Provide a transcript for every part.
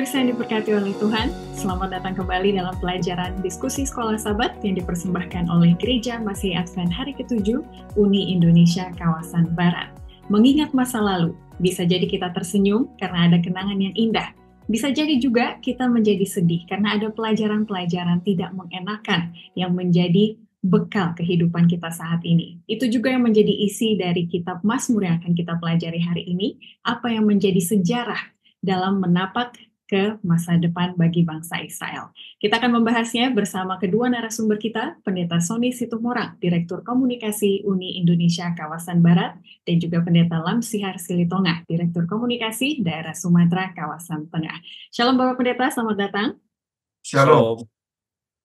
pemirsa yang diberkati oleh Tuhan, selamat datang kembali dalam pelajaran diskusi sekolah sahabat yang dipersembahkan oleh Gereja Masih Advent hari ke-7, Uni Indonesia Kawasan Barat. Mengingat masa lalu, bisa jadi kita tersenyum karena ada kenangan yang indah. Bisa jadi juga kita menjadi sedih karena ada pelajaran-pelajaran tidak mengenakan yang menjadi bekal kehidupan kita saat ini. Itu juga yang menjadi isi dari kitab Mazmur yang akan kita pelajari hari ini, apa yang menjadi sejarah dalam menapak ke masa depan bagi bangsa Israel. Kita akan membahasnya bersama kedua narasumber kita, Pendeta Sony Situmorang, Direktur Komunikasi Uni Indonesia Kawasan Barat, dan juga Pendeta Lam Sihar Silitonga, Direktur Komunikasi Daerah Sumatera Kawasan Tengah. Shalom Bapak Pendeta, selamat datang. Shalom.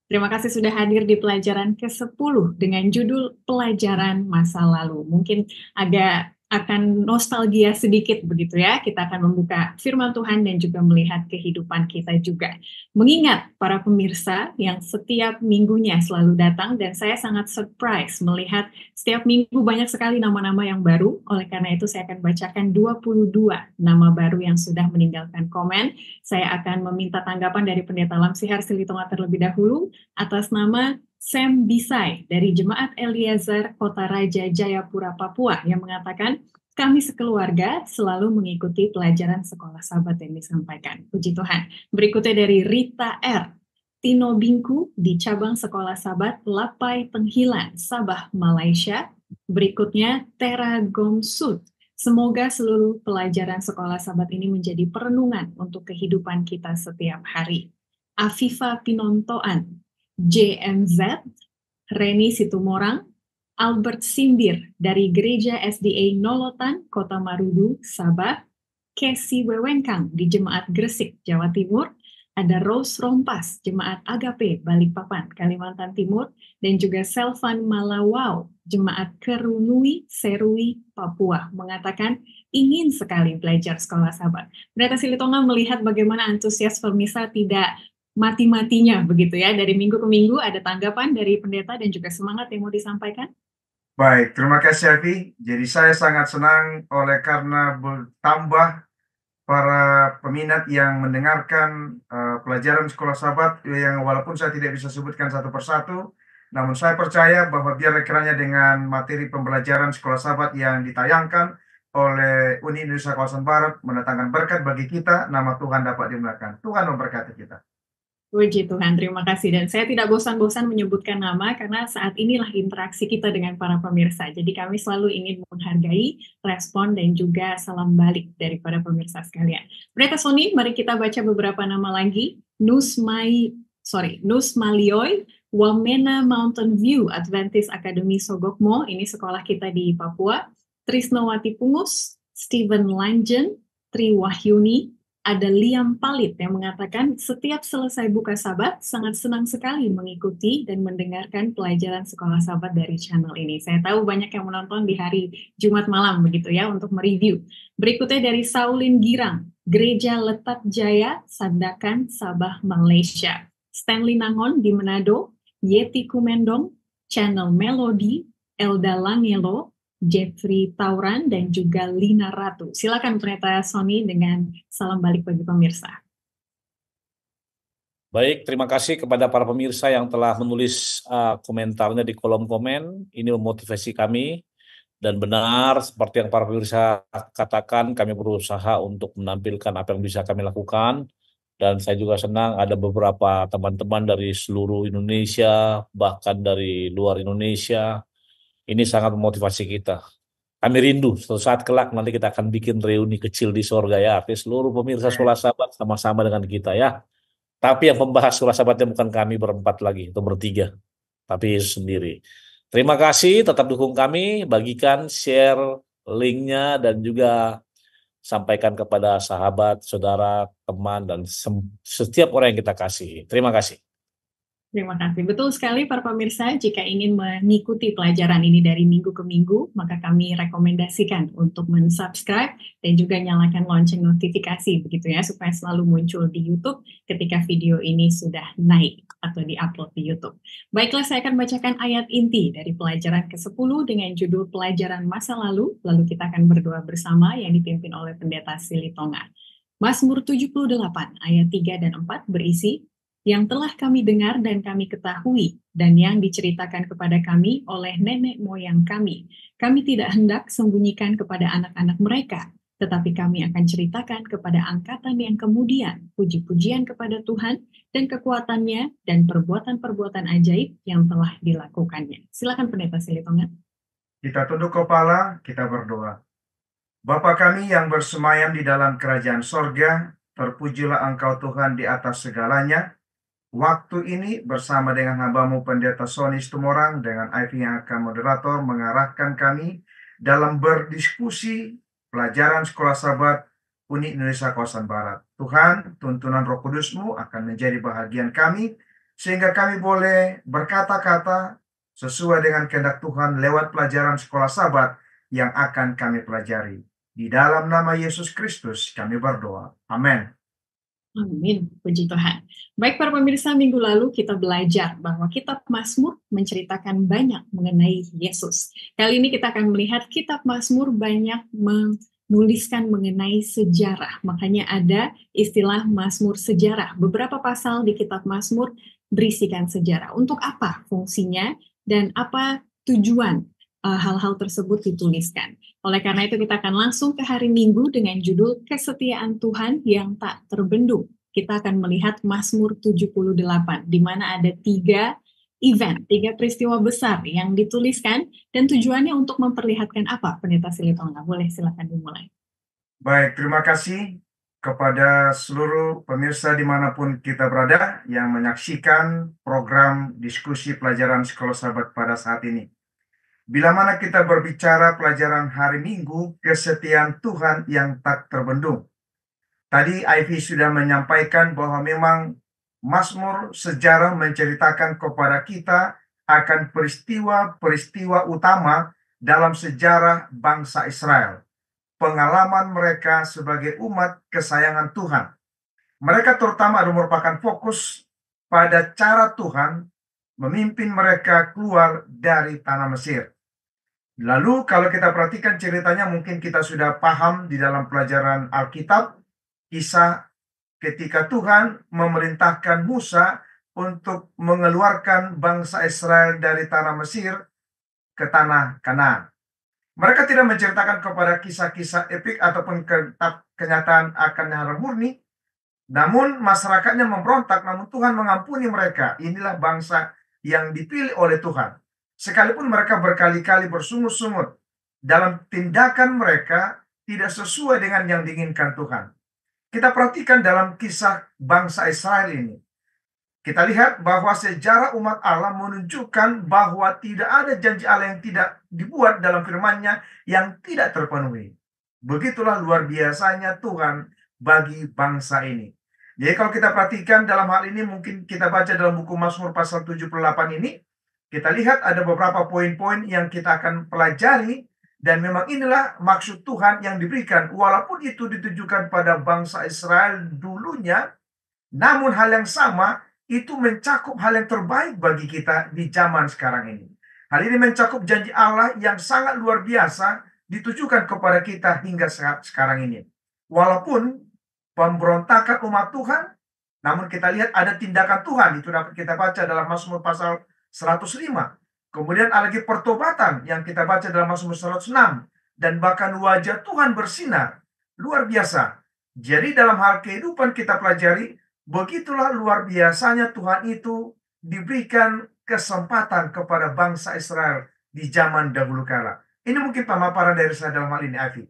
Terima kasih sudah hadir di pelajaran ke-10 dengan judul Pelajaran Masa Lalu. Mungkin agak akan nostalgia sedikit begitu ya. Kita akan membuka firman Tuhan dan juga melihat kehidupan kita juga. Mengingat para pemirsa yang setiap minggunya selalu datang dan saya sangat surprise melihat setiap minggu banyak sekali nama-nama yang baru. Oleh karena itu saya akan bacakan 22 nama baru yang sudah meninggalkan komen. Saya akan meminta tanggapan dari Pendeta Lamsihar Silitonga terlebih dahulu atas nama Sam Bisai dari Jemaat Eliezer Kota Raja Jayapura, Papua yang mengatakan, kami sekeluarga selalu mengikuti pelajaran sekolah sahabat yang disampaikan. Puji Tuhan. Berikutnya dari Rita R. Tino Bingku di cabang sekolah sahabat Lapai Penghilan, Sabah, Malaysia. Berikutnya Tera Gomsud. Semoga seluruh pelajaran sekolah sahabat ini menjadi perenungan untuk kehidupan kita setiap hari. Afifa Pinontoan JNZ, Reni Situmorang, Albert Simbir dari Gereja SDA Nolotan, Kota Marudu, Sabah, Kesi Wewengkang di Jemaat Gresik, Jawa Timur, ada Rose Rompas, Jemaat Agape, Balikpapan, Kalimantan Timur, dan juga Selvan Malawau, Jemaat Kerunui, Serui, Papua, mengatakan ingin sekali belajar sekolah sahabat. Pendeta Silitonga melihat bagaimana antusias pemirsa tidak mati-matinya begitu ya dari minggu ke minggu ada tanggapan dari pendeta dan juga semangat yang mau disampaikan baik terima kasih Avi jadi saya sangat senang oleh karena bertambah para peminat yang mendengarkan uh, pelajaran sekolah sahabat yang walaupun saya tidak bisa sebutkan satu persatu namun saya percaya bahwa biar kiranya dengan materi pembelajaran sekolah sahabat yang ditayangkan oleh Uni Indonesia Kawasan Barat mendatangkan berkat bagi kita, nama Tuhan dapat dimulakan. Tuhan memberkati kita. Puji Tuhan, terima kasih. Dan saya tidak bosan-bosan menyebutkan nama karena saat inilah interaksi kita dengan para pemirsa. Jadi kami selalu ingin menghargai respon dan juga salam balik daripada pemirsa sekalian. Berita Sony, mari kita baca beberapa nama lagi. Nusmai, sorry, Nusmalioy, Wamena Mountain View Adventist Academy Sogokmo, ini sekolah kita di Papua. Trisnowati Pungus, Steven Langen, Tri Wahyuni, ada Liam Palit yang mengatakan setiap selesai buka sabat sangat senang sekali mengikuti dan mendengarkan pelajaran sekolah sabat dari channel ini. Saya tahu banyak yang menonton di hari Jumat malam begitu ya untuk mereview. Berikutnya dari Saulin Girang, Gereja Letak Jaya, Sandakan, Sabah, Malaysia. Stanley Nangon di Manado, Yeti Kumendong, Channel Melody, Elda Langelo, Jeffrey Tauran dan juga Lina Ratu. Silakan ternyata Sony dengan salam balik bagi pemirsa. Baik, terima kasih kepada para pemirsa yang telah menulis uh, komentarnya di kolom komen. Ini memotivasi kami dan benar seperti yang para pemirsa katakan kami berusaha untuk menampilkan apa yang bisa kami lakukan dan saya juga senang ada beberapa teman-teman dari seluruh Indonesia bahkan dari luar Indonesia ini sangat memotivasi kita. Kami rindu suatu saat kelak nanti kita akan bikin reuni kecil di sorga ya. Artinya seluruh pemirsa ya. sekolah sahabat sama-sama dengan kita ya. Tapi yang membahas sekolah sahabatnya bukan kami berempat lagi atau bertiga. Tapi Yesus sendiri. Terima kasih tetap dukung kami. Bagikan, share linknya dan juga sampaikan kepada sahabat, saudara, teman, dan setiap orang yang kita kasih. Terima kasih. Terima kasih. Betul sekali para pemirsa, jika ingin mengikuti pelajaran ini dari minggu ke minggu, maka kami rekomendasikan untuk mensubscribe dan juga nyalakan lonceng notifikasi begitu ya, supaya selalu muncul di YouTube ketika video ini sudah naik atau diupload di YouTube. Baiklah, saya akan bacakan ayat inti dari pelajaran ke-10 dengan judul Pelajaran Masa Lalu, lalu kita akan berdoa bersama yang dipimpin oleh Pendeta Silitonga. Mazmur 78 ayat 3 dan 4 berisi, yang telah kami dengar dan kami ketahui dan yang diceritakan kepada kami oleh nenek moyang kami. Kami tidak hendak sembunyikan kepada anak-anak mereka, tetapi kami akan ceritakan kepada angkatan yang kemudian puji-pujian kepada Tuhan dan kekuatannya dan perbuatan-perbuatan ajaib yang telah dilakukannya. Silakan Pendeta Silitongan. Kita tunduk kepala, kita berdoa. Bapa kami yang bersemayam di dalam kerajaan sorga, terpujilah engkau Tuhan di atas segalanya, Waktu ini bersama dengan hambamu pendeta Sony Stumorang dengan Ivy yang akan moderator mengarahkan kami dalam berdiskusi pelajaran sekolah sahabat Uni Indonesia Kawasan Barat. Tuhan, tuntunan roh kudusmu akan menjadi bahagian kami sehingga kami boleh berkata-kata sesuai dengan kehendak Tuhan lewat pelajaran sekolah sahabat yang akan kami pelajari. Di dalam nama Yesus Kristus kami berdoa. Amin. Amin, puji Tuhan. Baik para pemirsa, minggu lalu kita belajar bahwa kitab Mazmur menceritakan banyak mengenai Yesus. Kali ini kita akan melihat kitab Mazmur banyak menuliskan mengenai sejarah. Makanya ada istilah Mazmur sejarah. Beberapa pasal di kitab Mazmur berisikan sejarah. Untuk apa fungsinya dan apa tujuan eh, hal-hal tersebut dituliskan. Oleh karena itu kita akan langsung ke hari Minggu dengan judul Kesetiaan Tuhan yang tak terbendung. Kita akan melihat Mazmur 78 di mana ada tiga event, tiga peristiwa besar yang dituliskan dan tujuannya untuk memperlihatkan apa Pendeta Silitonga. Boleh silakan dimulai. Baik, terima kasih kepada seluruh pemirsa dimanapun kita berada yang menyaksikan program diskusi pelajaran sekolah sahabat pada saat ini. Bila mana kita berbicara pelajaran hari Minggu, kesetiaan Tuhan yang tak terbendung. Tadi Ivy sudah menyampaikan bahwa memang Mazmur sejarah menceritakan kepada kita akan peristiwa-peristiwa utama dalam sejarah bangsa Israel. Pengalaman mereka sebagai umat kesayangan Tuhan. Mereka terutama merupakan fokus pada cara Tuhan memimpin mereka keluar dari tanah Mesir. Lalu kalau kita perhatikan ceritanya mungkin kita sudah paham di dalam pelajaran Alkitab kisah ketika Tuhan memerintahkan Musa untuk mengeluarkan bangsa Israel dari tanah Mesir ke tanah Kanaan. Mereka tidak menceritakan kepada kisah-kisah epik ataupun kenyataan akan yang murni, namun masyarakatnya memberontak, namun Tuhan mengampuni mereka. Inilah bangsa yang dipilih oleh Tuhan. Sekalipun mereka berkali-kali bersungut-sungut dalam tindakan mereka tidak sesuai dengan yang diinginkan Tuhan. Kita perhatikan dalam kisah bangsa Israel ini. Kita lihat bahwa sejarah umat Allah menunjukkan bahwa tidak ada janji Allah yang tidak dibuat dalam firman-Nya yang tidak terpenuhi. Begitulah luar biasanya Tuhan bagi bangsa ini. Jadi kalau kita perhatikan dalam hal ini mungkin kita baca dalam buku Mazmur pasal 78 ini kita lihat ada beberapa poin-poin yang kita akan pelajari dan memang inilah maksud Tuhan yang diberikan walaupun itu ditujukan pada bangsa Israel dulunya namun hal yang sama itu mencakup hal yang terbaik bagi kita di zaman sekarang ini. Hal ini mencakup janji Allah yang sangat luar biasa ditujukan kepada kita hingga saat sekarang ini. Walaupun pemberontakan umat Tuhan, namun kita lihat ada tindakan Tuhan. Itu dapat kita baca dalam Mazmur pasal 105. Kemudian lagi pertobatan yang kita baca dalam Mazmur 106 dan bahkan wajah Tuhan bersinar. Luar biasa. Jadi dalam hal kehidupan kita pelajari begitulah luar biasanya Tuhan itu diberikan kesempatan kepada bangsa Israel di zaman dahulu kala. Ini mungkin pemaparan dari saya dalam hal ini, Afi.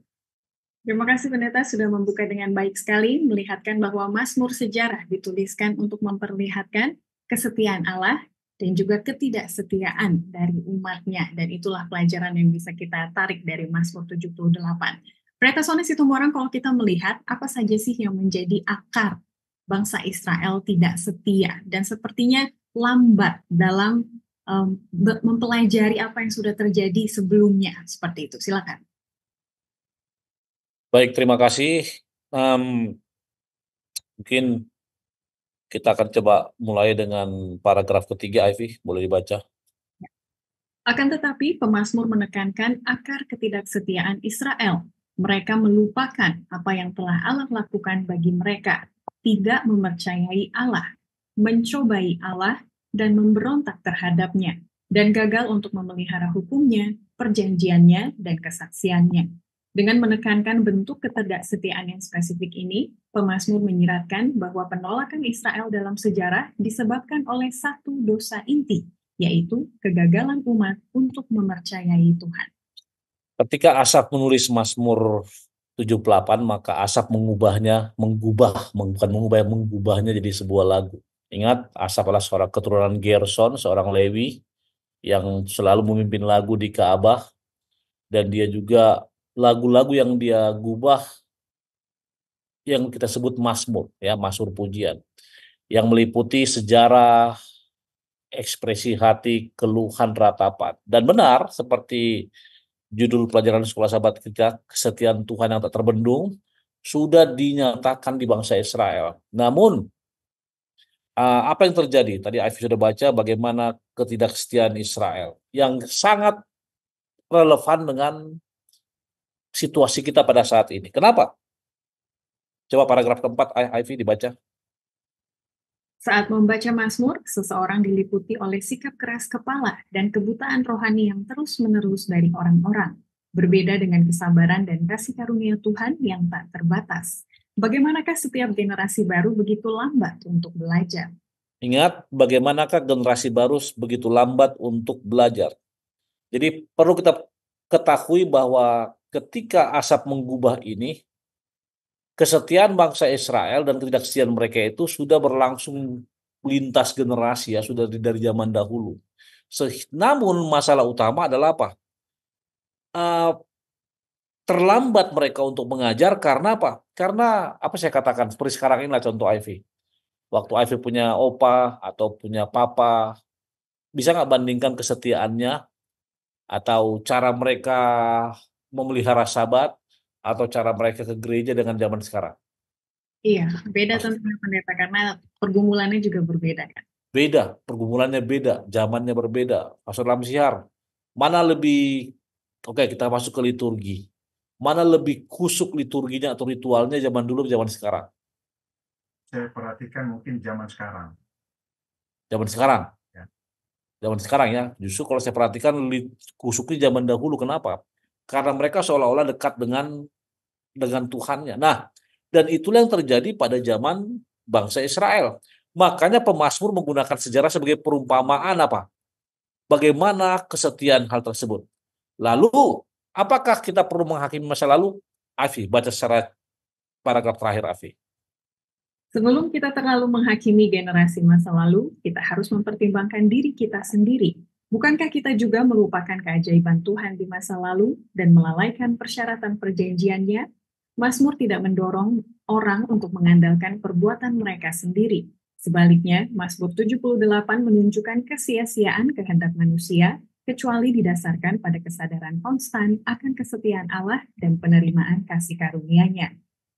Terima kasih pendeta sudah membuka dengan baik sekali melihatkan bahwa Mazmur sejarah dituliskan untuk memperlihatkan kesetiaan Allah dan juga ketidaksetiaan dari umatnya. Dan itulah pelajaran yang bisa kita tarik dari Mazmur 78. Sony itu orang kalau kita melihat apa saja sih yang menjadi akar bangsa Israel tidak setia dan sepertinya lambat dalam um, mempelajari apa yang sudah terjadi sebelumnya seperti itu. Silakan. Baik, terima kasih. Um, mungkin kita akan coba mulai dengan paragraf ketiga, Ivy. Boleh dibaca. Ya. Akan tetapi, pemazmur menekankan akar ketidaksetiaan Israel. Mereka melupakan apa yang telah Allah lakukan bagi mereka, tidak mempercayai Allah, mencobai Allah, dan memberontak terhadapnya, dan gagal untuk memelihara hukumnya, perjanjiannya, dan kesaksiannya. Dengan menekankan bentuk ketidaksetiaan yang spesifik ini, pemazmur menyiratkan bahwa penolakan Israel dalam sejarah disebabkan oleh satu dosa inti, yaitu kegagalan umat untuk mempercayai Tuhan. Ketika Asaf menulis Mazmur 78, maka Asaf mengubahnya, mengubah, bukan mengubah, mengubahnya jadi sebuah lagu. Ingat, Asaf adalah seorang keturunan Gerson, seorang Lewi yang selalu memimpin lagu di Kaabah dan dia juga lagu-lagu yang dia gubah yang kita sebut masmur ya masur pujian yang meliputi sejarah ekspresi hati keluhan ratapan dan benar seperti judul pelajaran sekolah sahabat kita kesetiaan Tuhan yang tak terbendung sudah dinyatakan di bangsa Israel namun eh, apa yang terjadi tadi Aif sudah baca bagaimana ketidaksetiaan Israel yang sangat relevan dengan situasi kita pada saat ini. Kenapa? Coba paragraf keempat Ivy dibaca. Saat membaca Mazmur, seseorang diliputi oleh sikap keras kepala dan kebutaan rohani yang terus-menerus dari orang-orang. Berbeda dengan kesabaran dan kasih karunia Tuhan yang tak terbatas. Bagaimanakah setiap generasi baru begitu lambat untuk belajar? Ingat, bagaimanakah generasi baru begitu lambat untuk belajar? Jadi perlu kita ketahui bahwa ketika asap menggubah ini kesetiaan bangsa Israel dan ketidaksetiaan mereka itu sudah berlangsung lintas generasi ya sudah dari zaman dahulu. Se namun masalah utama adalah apa? Uh, terlambat mereka untuk mengajar karena apa? Karena apa saya katakan seperti sekarang inilah contoh Ivy. Waktu Ivy punya opa atau punya papa, bisa nggak bandingkan kesetiaannya atau cara mereka memelihara sabat atau cara mereka ke gereja dengan zaman sekarang? Iya, beda tentunya pendeta karena pergumulannya juga berbeda kan. Beda, pergumulannya beda, zamannya berbeda. Pastor Lamsiar, mana lebih oke kita masuk ke liturgi. Mana lebih kusuk liturginya atau ritualnya zaman dulu zaman sekarang? Saya perhatikan mungkin zaman sekarang. Zaman sekarang? Ya. Zaman sekarang ya. Justru kalau saya perhatikan kusuknya zaman dahulu kenapa karena mereka seolah-olah dekat dengan dengan Tuhannya. Nah, dan itulah yang terjadi pada zaman bangsa Israel. Makanya pemazmur menggunakan sejarah sebagai perumpamaan apa? Bagaimana kesetiaan hal tersebut. Lalu, apakah kita perlu menghakimi masa lalu? Afi, baca secara paragraf terakhir Afi. Sebelum kita terlalu menghakimi generasi masa lalu, kita harus mempertimbangkan diri kita sendiri Bukankah kita juga melupakan keajaiban Tuhan di masa lalu dan melalaikan persyaratan perjanjiannya? Masmur tidak mendorong orang untuk mengandalkan perbuatan mereka sendiri. Sebaliknya, Mazmur 78 menunjukkan kesia-siaan kehendak manusia, kecuali didasarkan pada kesadaran konstan akan kesetiaan Allah dan penerimaan kasih karunia-Nya.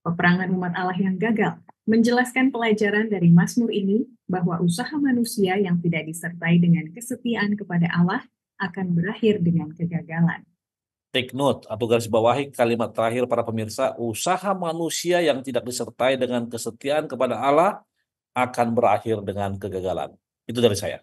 Peperangan umat Allah yang gagal menjelaskan pelajaran dari Mazmur ini bahwa usaha manusia yang tidak disertai dengan kesetiaan kepada Allah akan berakhir dengan kegagalan. Take note atau garis bawahi kalimat terakhir para pemirsa, usaha manusia yang tidak disertai dengan kesetiaan kepada Allah akan berakhir dengan kegagalan. Itu dari saya.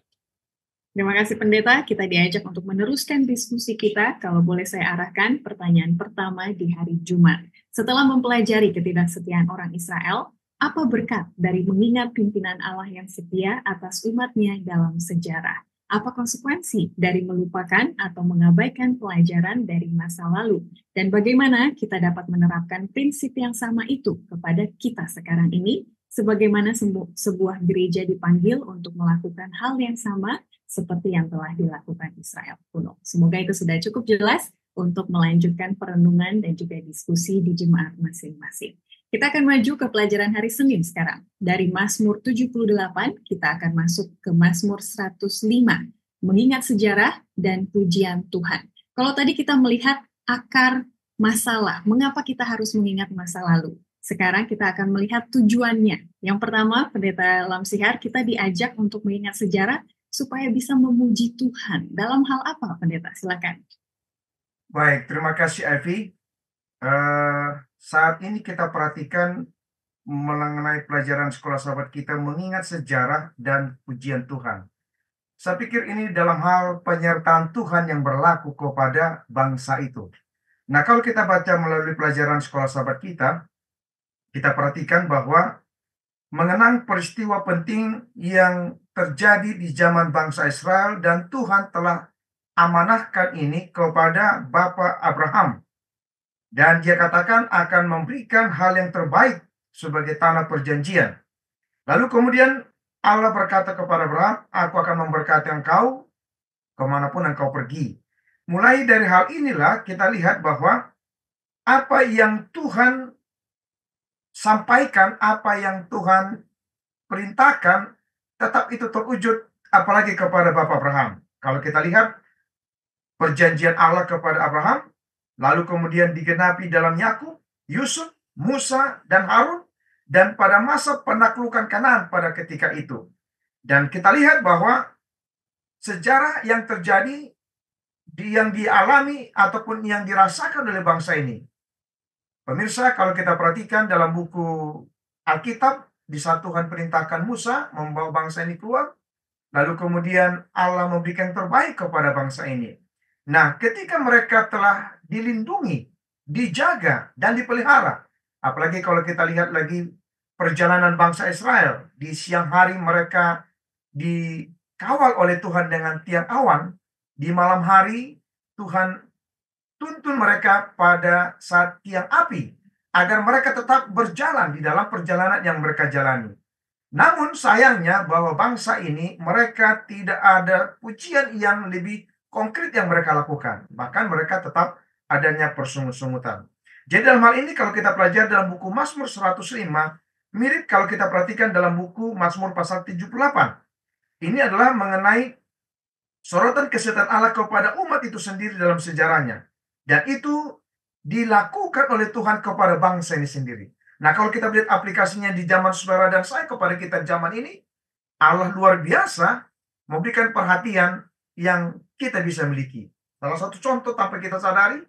Terima kasih pendeta, kita diajak untuk meneruskan diskusi kita. Kalau boleh saya arahkan pertanyaan pertama di hari Jumat. Setelah mempelajari ketidaksetiaan orang Israel, apa berkat dari mengingat pimpinan Allah yang setia atas umatnya dalam sejarah? Apa konsekuensi dari melupakan atau mengabaikan pelajaran dari masa lalu? Dan bagaimana kita dapat menerapkan prinsip yang sama itu kepada kita sekarang ini? sebagaimana sebuah gereja dipanggil untuk melakukan hal yang sama seperti yang telah dilakukan Israel kuno. Semoga itu sudah cukup jelas untuk melanjutkan perenungan dan juga diskusi di jemaat masing-masing. Kita akan maju ke pelajaran hari Senin sekarang. Dari Mazmur 78, kita akan masuk ke Mazmur 105, mengingat sejarah dan pujian Tuhan. Kalau tadi kita melihat akar masalah, mengapa kita harus mengingat masa lalu? Sekarang kita akan melihat tujuannya. Yang pertama, Pendeta Lamsihar, kita diajak untuk mengingat sejarah supaya bisa memuji Tuhan. Dalam hal apa, Pendeta? Silakan. Baik, terima kasih, Evi. Uh, saat ini kita perhatikan mengenai pelajaran sekolah sahabat kita mengingat sejarah dan pujian Tuhan. Saya pikir ini dalam hal penyertaan Tuhan yang berlaku kepada bangsa itu. Nah, kalau kita baca melalui pelajaran sekolah sahabat kita, kita perhatikan bahwa mengenang peristiwa penting yang terjadi di zaman bangsa Israel dan Tuhan telah amanahkan ini kepada Bapak Abraham. Dan dia katakan akan memberikan hal yang terbaik sebagai tanah perjanjian. Lalu kemudian Allah berkata kepada Abraham, aku akan memberkati engkau kemanapun engkau pergi. Mulai dari hal inilah kita lihat bahwa apa yang Tuhan sampaikan apa yang Tuhan perintahkan, tetap itu terwujud apalagi kepada Bapak Abraham. Kalau kita lihat perjanjian Allah kepada Abraham, lalu kemudian digenapi dalam Yakub, Yusuf, Musa, dan Harun, dan pada masa penaklukan kanan pada ketika itu. Dan kita lihat bahwa sejarah yang terjadi yang dialami ataupun yang dirasakan oleh bangsa ini Pemirsa, kalau kita perhatikan dalam buku Alkitab, di saat Tuhan perintahkan Musa membawa bangsa ini keluar, lalu kemudian Allah memberikan terbaik kepada bangsa ini. Nah, ketika mereka telah dilindungi, dijaga, dan dipelihara, apalagi kalau kita lihat lagi perjalanan bangsa Israel, di siang hari mereka dikawal oleh Tuhan dengan tiang awan, di malam hari Tuhan tuntun mereka pada saat tiang api agar mereka tetap berjalan di dalam perjalanan yang mereka jalani. Namun sayangnya bahwa bangsa ini mereka tidak ada pujian yang lebih konkret yang mereka lakukan. Bahkan mereka tetap adanya persungut-sungutan. Jadi dalam hal ini kalau kita pelajari dalam buku Mazmur 105, mirip kalau kita perhatikan dalam buku Mazmur pasal 78. Ini adalah mengenai sorotan kesehatan Allah kepada umat itu sendiri dalam sejarahnya. Dan itu dilakukan oleh Tuhan kepada bangsa ini sendiri. Nah kalau kita lihat aplikasinya di zaman saudara dan saya kepada kita zaman ini, Allah luar biasa memberikan perhatian yang kita bisa miliki. Salah satu contoh tanpa kita sadari,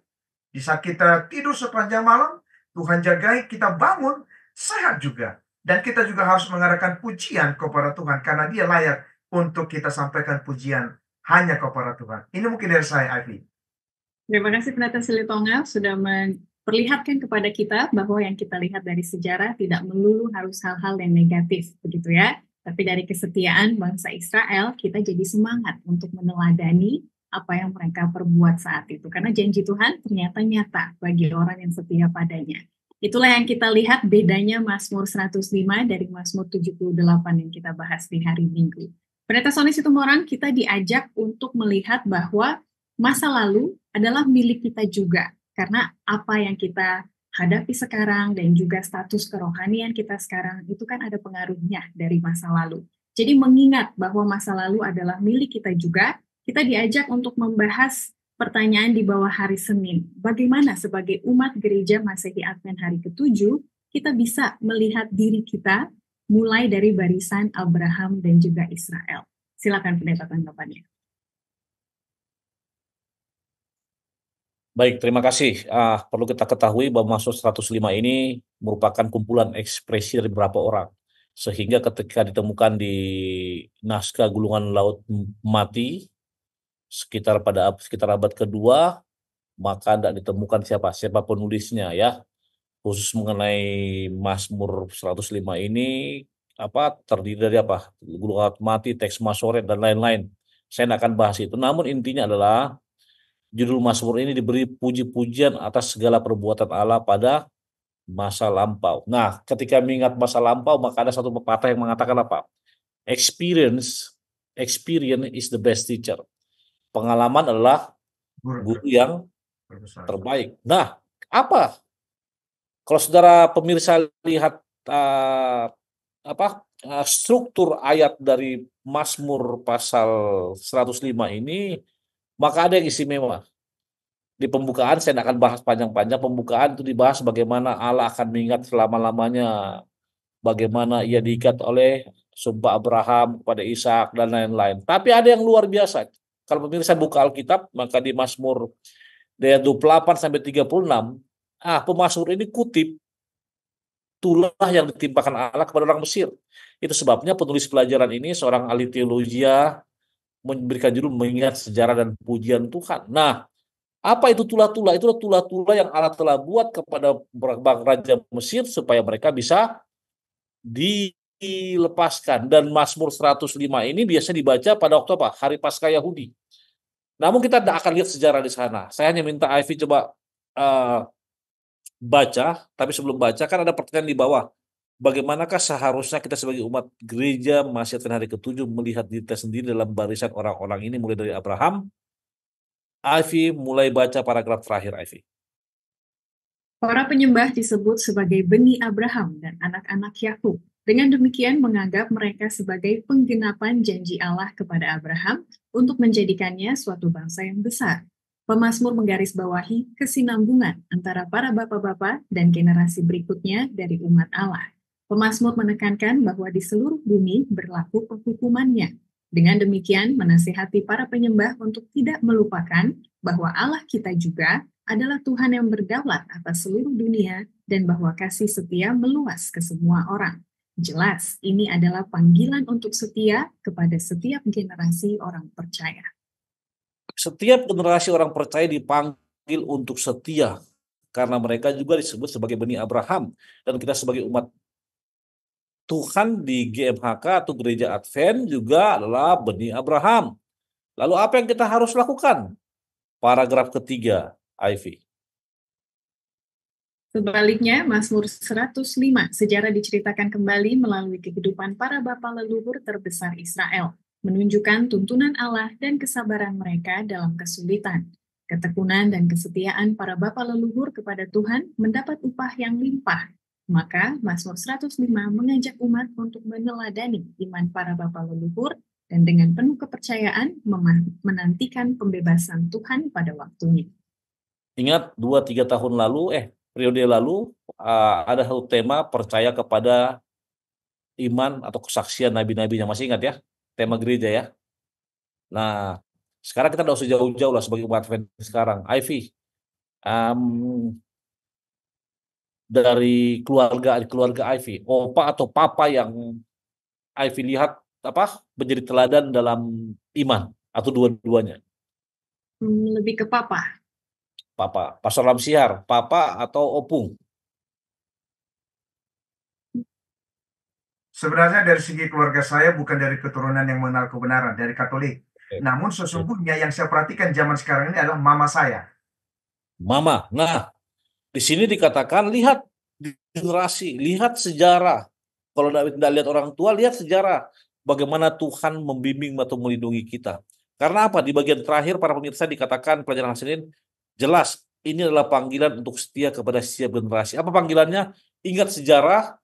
di kita tidur sepanjang malam, Tuhan jagai, kita bangun, sehat juga. Dan kita juga harus mengarahkan pujian kepada Tuhan, karena dia layak untuk kita sampaikan pujian hanya kepada Tuhan. Ini mungkin dari saya, Ivy. Terima kasih Pendeta Silitonga sudah memperlihatkan kepada kita bahwa yang kita lihat dari sejarah tidak melulu harus hal-hal yang negatif, begitu ya. Tapi dari kesetiaan bangsa Israel, kita jadi semangat untuk meneladani apa yang mereka perbuat saat itu. Karena janji Tuhan ternyata nyata bagi orang yang setia padanya. Itulah yang kita lihat bedanya Mazmur 105 dari Mazmur 78 yang kita bahas di hari Minggu. Pendeta itu orang kita diajak untuk melihat bahwa masa lalu adalah milik kita juga. Karena apa yang kita hadapi sekarang dan juga status kerohanian kita sekarang itu kan ada pengaruhnya dari masa lalu. Jadi mengingat bahwa masa lalu adalah milik kita juga, kita diajak untuk membahas pertanyaan di bawah hari Senin. Bagaimana sebagai umat gereja Masehi Advent hari ke-7, kita bisa melihat diri kita mulai dari barisan Abraham dan juga Israel. Silakan pendeta tanggapannya. Baik, terima kasih. Uh, perlu kita ketahui bahwa masuk 105 ini merupakan kumpulan ekspresi dari beberapa orang. Sehingga ketika ditemukan di naskah gulungan laut mati sekitar pada sekitar abad kedua, maka tidak ditemukan siapa siapa penulisnya ya. Khusus mengenai Mazmur 105 ini apa terdiri dari apa? Gulungan laut mati, teks Masoret dan lain-lain. Saya akan bahas itu. Namun intinya adalah Judul Mazmur ini diberi puji-pujian atas segala perbuatan Allah pada masa lampau. Nah, ketika mengingat masa lampau, maka ada satu pepatah yang mengatakan apa? Experience, experience is the best teacher. Pengalaman adalah guru yang terbaik. Nah, apa? Kalau saudara pemirsa lihat uh, apa uh, struktur ayat dari Mazmur pasal 105 ini maka ada yang istimewa. Di pembukaan saya akan bahas panjang-panjang. Pembukaan itu dibahas bagaimana Allah akan mengingat selama-lamanya. Bagaimana ia diikat oleh sumpah Abraham kepada Ishak dan lain-lain. Tapi ada yang luar biasa. Kalau pemirsa buka Alkitab, maka di Mazmur dari 28 sampai 36, ah Pemasur ini kutip tulah yang ditimpakan Allah kepada orang Mesir. Itu sebabnya penulis pelajaran ini seorang ahli teologia memberikan judul mengingat sejarah dan pujian Tuhan. Nah, apa itu tula-tula? Itulah tula-tula yang Allah telah buat kepada bang raja Mesir supaya mereka bisa dilepaskan. Dan Mazmur 105 ini biasanya dibaca pada waktu apa? Hari pasca Yahudi. Namun kita tidak akan lihat sejarah di sana. Saya hanya minta Ivy coba uh, baca, tapi sebelum baca kan ada pertanyaan di bawah bagaimanakah seharusnya kita sebagai umat gereja masyarakat hari ketujuh melihat diri sendiri dalam barisan orang-orang ini mulai dari Abraham? Ivy mulai baca paragraf terakhir Ivy. Para penyembah disebut sebagai benih Abraham dan anak-anak Yakub. Dengan demikian menganggap mereka sebagai penggenapan janji Allah kepada Abraham untuk menjadikannya suatu bangsa yang besar. Pemasmur menggarisbawahi kesinambungan antara para bapak-bapak dan generasi berikutnya dari umat Allah. Pemasmur menekankan bahwa di seluruh bumi berlaku penghukumannya. Dengan demikian, menasihati para penyembah untuk tidak melupakan bahwa Allah kita juga adalah Tuhan yang berdaulat atas seluruh dunia dan bahwa kasih setia meluas ke semua orang. Jelas, ini adalah panggilan untuk setia kepada setiap generasi orang percaya. Setiap generasi orang percaya dipanggil untuk setia karena mereka juga disebut sebagai benih Abraham dan kita sebagai umat Tuhan di GMHK atau Gereja Advent juga adalah benih Abraham. Lalu apa yang kita harus lakukan? Paragraf ketiga, Ivy. Sebaliknya, Mazmur 105 sejarah diceritakan kembali melalui kehidupan para bapa leluhur terbesar Israel, menunjukkan tuntunan Allah dan kesabaran mereka dalam kesulitan. Ketekunan dan kesetiaan para bapa leluhur kepada Tuhan mendapat upah yang limpah maka Mazmur 105 mengajak umat untuk meneladani iman para bapa leluhur dan dengan penuh kepercayaan menantikan pembebasan Tuhan pada waktunya. Ingat 2-3 tahun lalu, eh periode lalu ah, ada satu tema percaya kepada iman atau kesaksian nabi nabi yang Masih ingat ya? Tema gereja ya. Nah, sekarang kita tidak usah jauh-jauh lah sebagai umat Advent sekarang. Ivy, um, dari keluarga keluarga Ivy, opa atau papa yang Ivy lihat apa menjadi teladan dalam iman atau dua-duanya? Hmm, lebih ke papa. Papa, Pastor siar, papa atau opung? Sebenarnya dari segi keluarga saya bukan dari keturunan yang mengenal kebenaran, dari Katolik. Okay. Namun sesungguhnya yang saya perhatikan zaman sekarang ini adalah mama saya. Mama, nah di sini dikatakan lihat generasi, lihat sejarah. Kalau tidak lihat orang tua, lihat sejarah. Bagaimana Tuhan membimbing atau melindungi kita. Karena apa? Di bagian terakhir para pemirsa dikatakan pelajaran Senin jelas ini adalah panggilan untuk setia kepada setiap generasi. Apa panggilannya? Ingat sejarah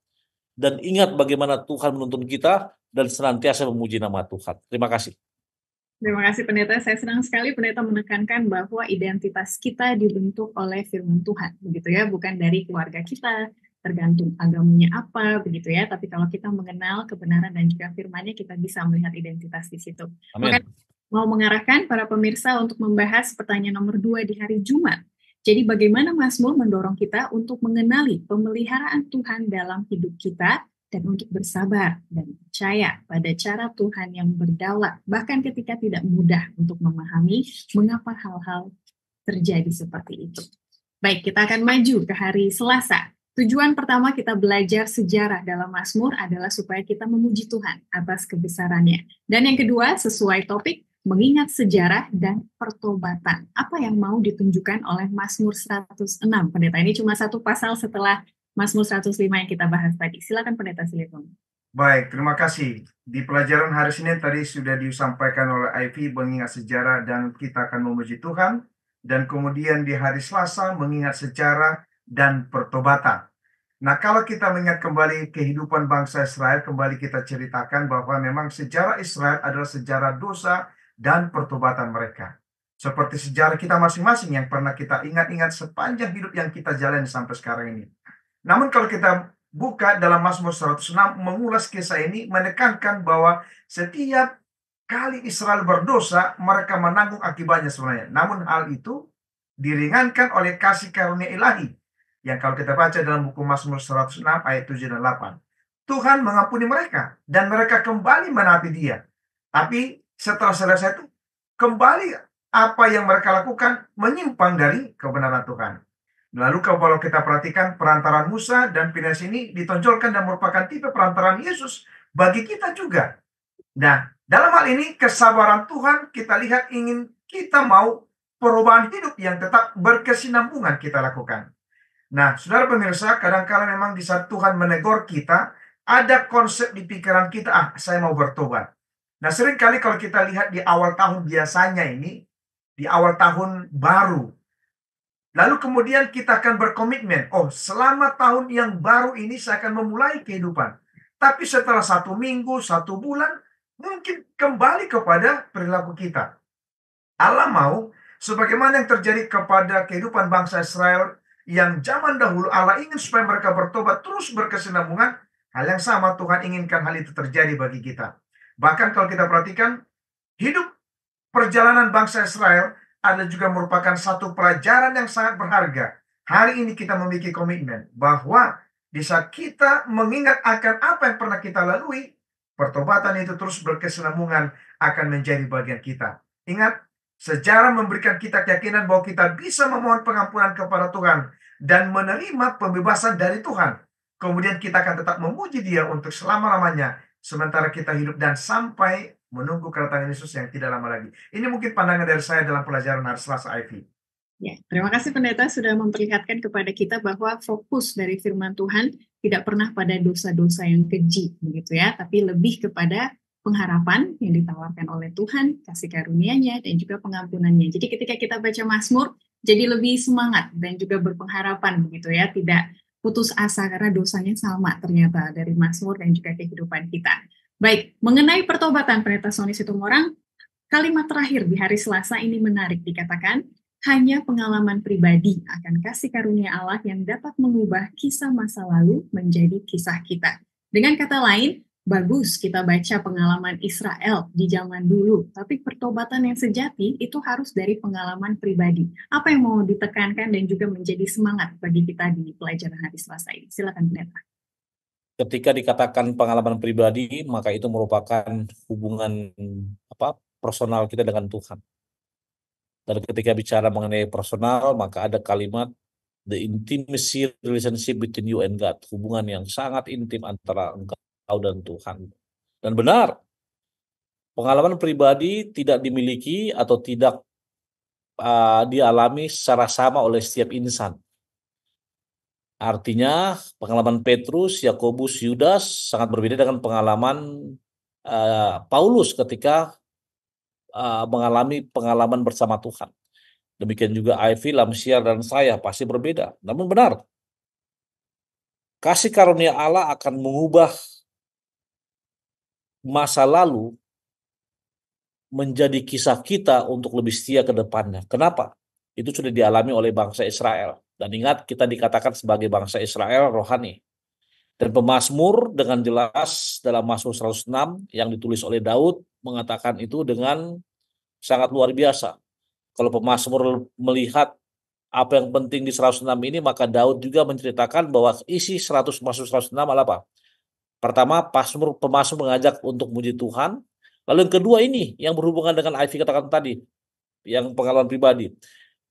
dan ingat bagaimana Tuhan menuntun kita dan senantiasa memuji nama Tuhan. Terima kasih. Terima kasih pendeta. Saya senang sekali pendeta menekankan bahwa identitas kita dibentuk oleh firman Tuhan, begitu ya, bukan dari keluarga kita, tergantung agamanya apa, begitu ya. Tapi kalau kita mengenal kebenaran dan juga firmannya, kita bisa melihat identitas di situ. Amin. mau mengarahkan para pemirsa untuk membahas pertanyaan nomor dua di hari Jumat. Jadi bagaimana Mas Mazmur mendorong kita untuk mengenali pemeliharaan Tuhan dalam hidup kita, dan untuk bersabar dan percaya pada cara Tuhan yang berdaulat, bahkan ketika tidak mudah untuk memahami mengapa hal-hal terjadi seperti itu. Baik, kita akan maju ke hari Selasa. Tujuan pertama kita belajar sejarah dalam Mazmur adalah supaya kita memuji Tuhan atas kebesarannya. Dan yang kedua, sesuai topik, mengingat sejarah dan pertobatan. Apa yang mau ditunjukkan oleh Mazmur 106? Pendeta ini cuma satu pasal setelah Mazmur 105 yang kita bahas tadi. Silakan Pendeta Silipon. Baik, terima kasih. Di pelajaran hari ini tadi sudah disampaikan oleh Ivy mengingat sejarah dan kita akan memuji Tuhan. Dan kemudian di hari Selasa mengingat sejarah dan pertobatan. Nah, kalau kita mengingat kembali kehidupan bangsa Israel, kembali kita ceritakan bahwa memang sejarah Israel adalah sejarah dosa dan pertobatan mereka. Seperti sejarah kita masing-masing yang pernah kita ingat-ingat sepanjang hidup yang kita jalani sampai sekarang ini. Namun kalau kita buka dalam Mazmur 106 mengulas kisah ini menekankan bahwa setiap kali Israel berdosa mereka menanggung akibatnya sebenarnya. Namun hal itu diringankan oleh kasih karunia ilahi yang kalau kita baca dalam buku Mazmur 106 ayat 7 dan 8. Tuhan mengampuni mereka dan mereka kembali menaati dia. Tapi setelah selesai itu kembali apa yang mereka lakukan menyimpang dari kebenaran Tuhan. Lalu kalau kita perhatikan perantaran Musa dan Pinas ini ditonjolkan dan merupakan tipe perantaran Yesus bagi kita juga. Nah, dalam hal ini kesabaran Tuhan kita lihat ingin kita mau perubahan hidup yang tetap berkesinambungan kita lakukan. Nah, saudara pemirsa, kadang -kadang memang di saat Tuhan menegur kita, ada konsep di pikiran kita, ah saya mau bertobat. Nah, seringkali kalau kita lihat di awal tahun biasanya ini, di awal tahun baru, Lalu kemudian kita akan berkomitmen, oh selama tahun yang baru ini saya akan memulai kehidupan. Tapi setelah satu minggu, satu bulan, mungkin kembali kepada perilaku kita. Allah mau, sebagaimana yang terjadi kepada kehidupan bangsa Israel yang zaman dahulu Allah ingin supaya mereka bertobat terus berkesinambungan, hal yang sama Tuhan inginkan hal itu terjadi bagi kita. Bahkan kalau kita perhatikan, hidup perjalanan bangsa Israel anda juga merupakan satu pelajaran yang sangat berharga. Hari ini kita memiliki komitmen bahwa di saat kita mengingat akan apa yang pernah kita lalui, pertobatan itu terus berkesenambungan akan menjadi bagian kita. Ingat, sejarah memberikan kita keyakinan bahwa kita bisa memohon pengampunan kepada Tuhan dan menerima pembebasan dari Tuhan. Kemudian kita akan tetap memuji dia untuk selama-lamanya sementara kita hidup dan sampai menunggu kedatangan Yesus yang tidak lama lagi. Ini mungkin pandangan dari saya dalam pelajaran hari Selasa IV. Ya, terima kasih pendeta sudah memperlihatkan kepada kita bahwa fokus dari firman Tuhan tidak pernah pada dosa-dosa yang keji begitu ya, tapi lebih kepada pengharapan yang ditawarkan oleh Tuhan, kasih karunia-Nya dan juga pengampunannya. Jadi ketika kita baca Mazmur jadi lebih semangat dan juga berpengharapan begitu ya, tidak putus asa karena dosanya sama ternyata dari Mazmur dan juga kehidupan kita. Baik, mengenai pertobatan pendeta Sony Situmorang, kalimat terakhir di hari Selasa ini menarik dikatakan, hanya pengalaman pribadi akan kasih karunia Allah yang dapat mengubah kisah masa lalu menjadi kisah kita. Dengan kata lain, bagus kita baca pengalaman Israel di zaman dulu, tapi pertobatan yang sejati itu harus dari pengalaman pribadi. Apa yang mau ditekankan dan juga menjadi semangat bagi kita di pelajaran hari Selasa ini? Silakan pendeta ketika dikatakan pengalaman pribadi maka itu merupakan hubungan apa personal kita dengan Tuhan dan ketika bicara mengenai personal maka ada kalimat the intimacy relationship between you and God hubungan yang sangat intim antara engkau dan Tuhan dan benar pengalaman pribadi tidak dimiliki atau tidak uh, dialami secara sama oleh setiap insan Artinya pengalaman Petrus, Yakobus, Yudas sangat berbeda dengan pengalaman uh, Paulus ketika uh, mengalami pengalaman bersama Tuhan. Demikian juga Ivy, Lamsiar, dan saya pasti berbeda. Namun benar, kasih karunia Allah akan mengubah masa lalu menjadi kisah kita untuk lebih setia ke depannya. Kenapa? Itu sudah dialami oleh bangsa Israel dan ingat kita dikatakan sebagai bangsa Israel rohani. Dan pemazmur dengan jelas dalam Mazmur 106 yang ditulis oleh Daud mengatakan itu dengan sangat luar biasa. Kalau pemazmur melihat apa yang penting di 106 ini maka Daud juga menceritakan bahwa isi 100 Mazmur 106 adalah apa? Pertama, pasmur pemasmur mengajak untuk muji Tuhan. Lalu yang kedua ini yang berhubungan dengan Ivy katakan tadi, yang pengalaman pribadi.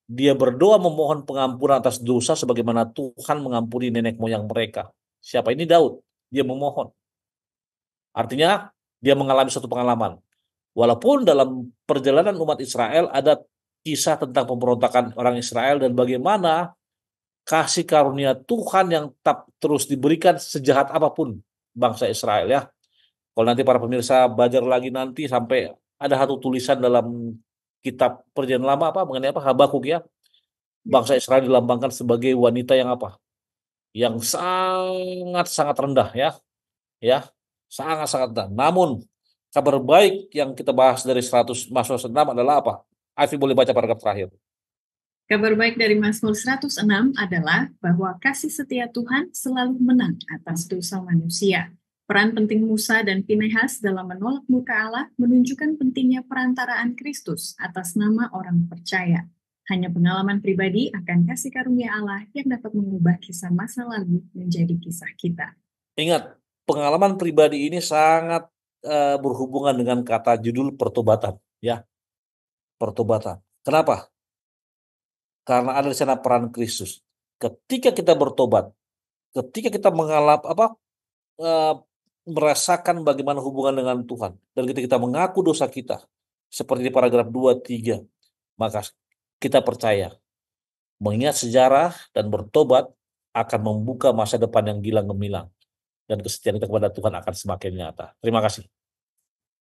Dia berdoa memohon pengampunan atas dosa sebagaimana Tuhan mengampuni nenek moyang mereka. Siapa ini Daud? Dia memohon. Artinya dia mengalami satu pengalaman. Walaupun dalam perjalanan umat Israel ada kisah tentang pemberontakan orang Israel dan bagaimana kasih karunia Tuhan yang tetap terus diberikan sejahat apapun bangsa Israel ya. Kalau nanti para pemirsa belajar lagi nanti sampai ada satu tulisan dalam kitab perjanjian lama apa mengenai apa Habakuk ya bangsa hmm. Israel dilambangkan sebagai wanita yang apa yang sangat sangat rendah ya ya sangat sangat rendah namun kabar baik yang kita bahas dari 100 Mazmur 106 adalah apa Afi boleh baca paragraf terakhir Kabar baik dari Mazmur 106 adalah bahwa kasih setia Tuhan selalu menang atas dosa manusia Peran penting Musa dan Pinehas dalam menolak muka Allah menunjukkan pentingnya perantaraan Kristus atas nama orang percaya. Hanya pengalaman pribadi akan kasih karunia Allah yang dapat mengubah kisah masa lalu menjadi kisah kita. Ingat, pengalaman pribadi ini sangat uh, berhubungan dengan kata judul pertobatan, ya. Pertobatan. Kenapa? Karena ada di sana peran Kristus. Ketika kita bertobat, ketika kita mengalap apa uh, merasakan bagaimana hubungan dengan Tuhan. Dan ketika kita mengaku dosa kita, seperti di paragraf 2, 3, maka kita percaya mengingat sejarah dan bertobat akan membuka masa depan yang gilang gemilang. Dan kesetiaan kita kepada Tuhan akan semakin nyata. Terima kasih.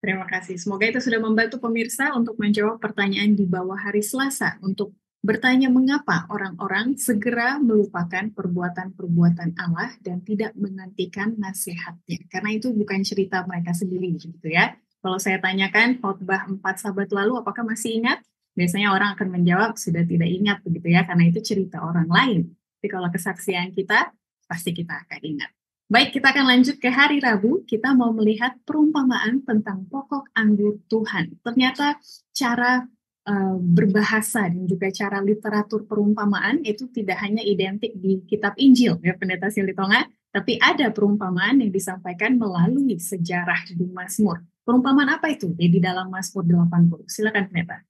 Terima kasih. Semoga itu sudah membantu pemirsa untuk menjawab pertanyaan di bawah hari Selasa untuk bertanya mengapa orang-orang segera melupakan perbuatan-perbuatan Allah dan tidak menantikan nasihatnya. Karena itu bukan cerita mereka sendiri gitu ya. Kalau saya tanyakan khotbah empat sahabat lalu apakah masih ingat? Biasanya orang akan menjawab sudah tidak ingat begitu ya karena itu cerita orang lain. Tapi kalau kesaksian kita pasti kita akan ingat. Baik, kita akan lanjut ke hari Rabu. Kita mau melihat perumpamaan tentang pokok anggur Tuhan. Ternyata cara Eh, berbahasa dan juga cara literatur perumpamaan itu tidak hanya identik di kitab Injil ya pendeta Silitonga, tapi ada perumpamaan yang disampaikan melalui sejarah di Mazmur. Perumpamaan apa itu ya, di dalam Mazmur 80? Silakan pendeta.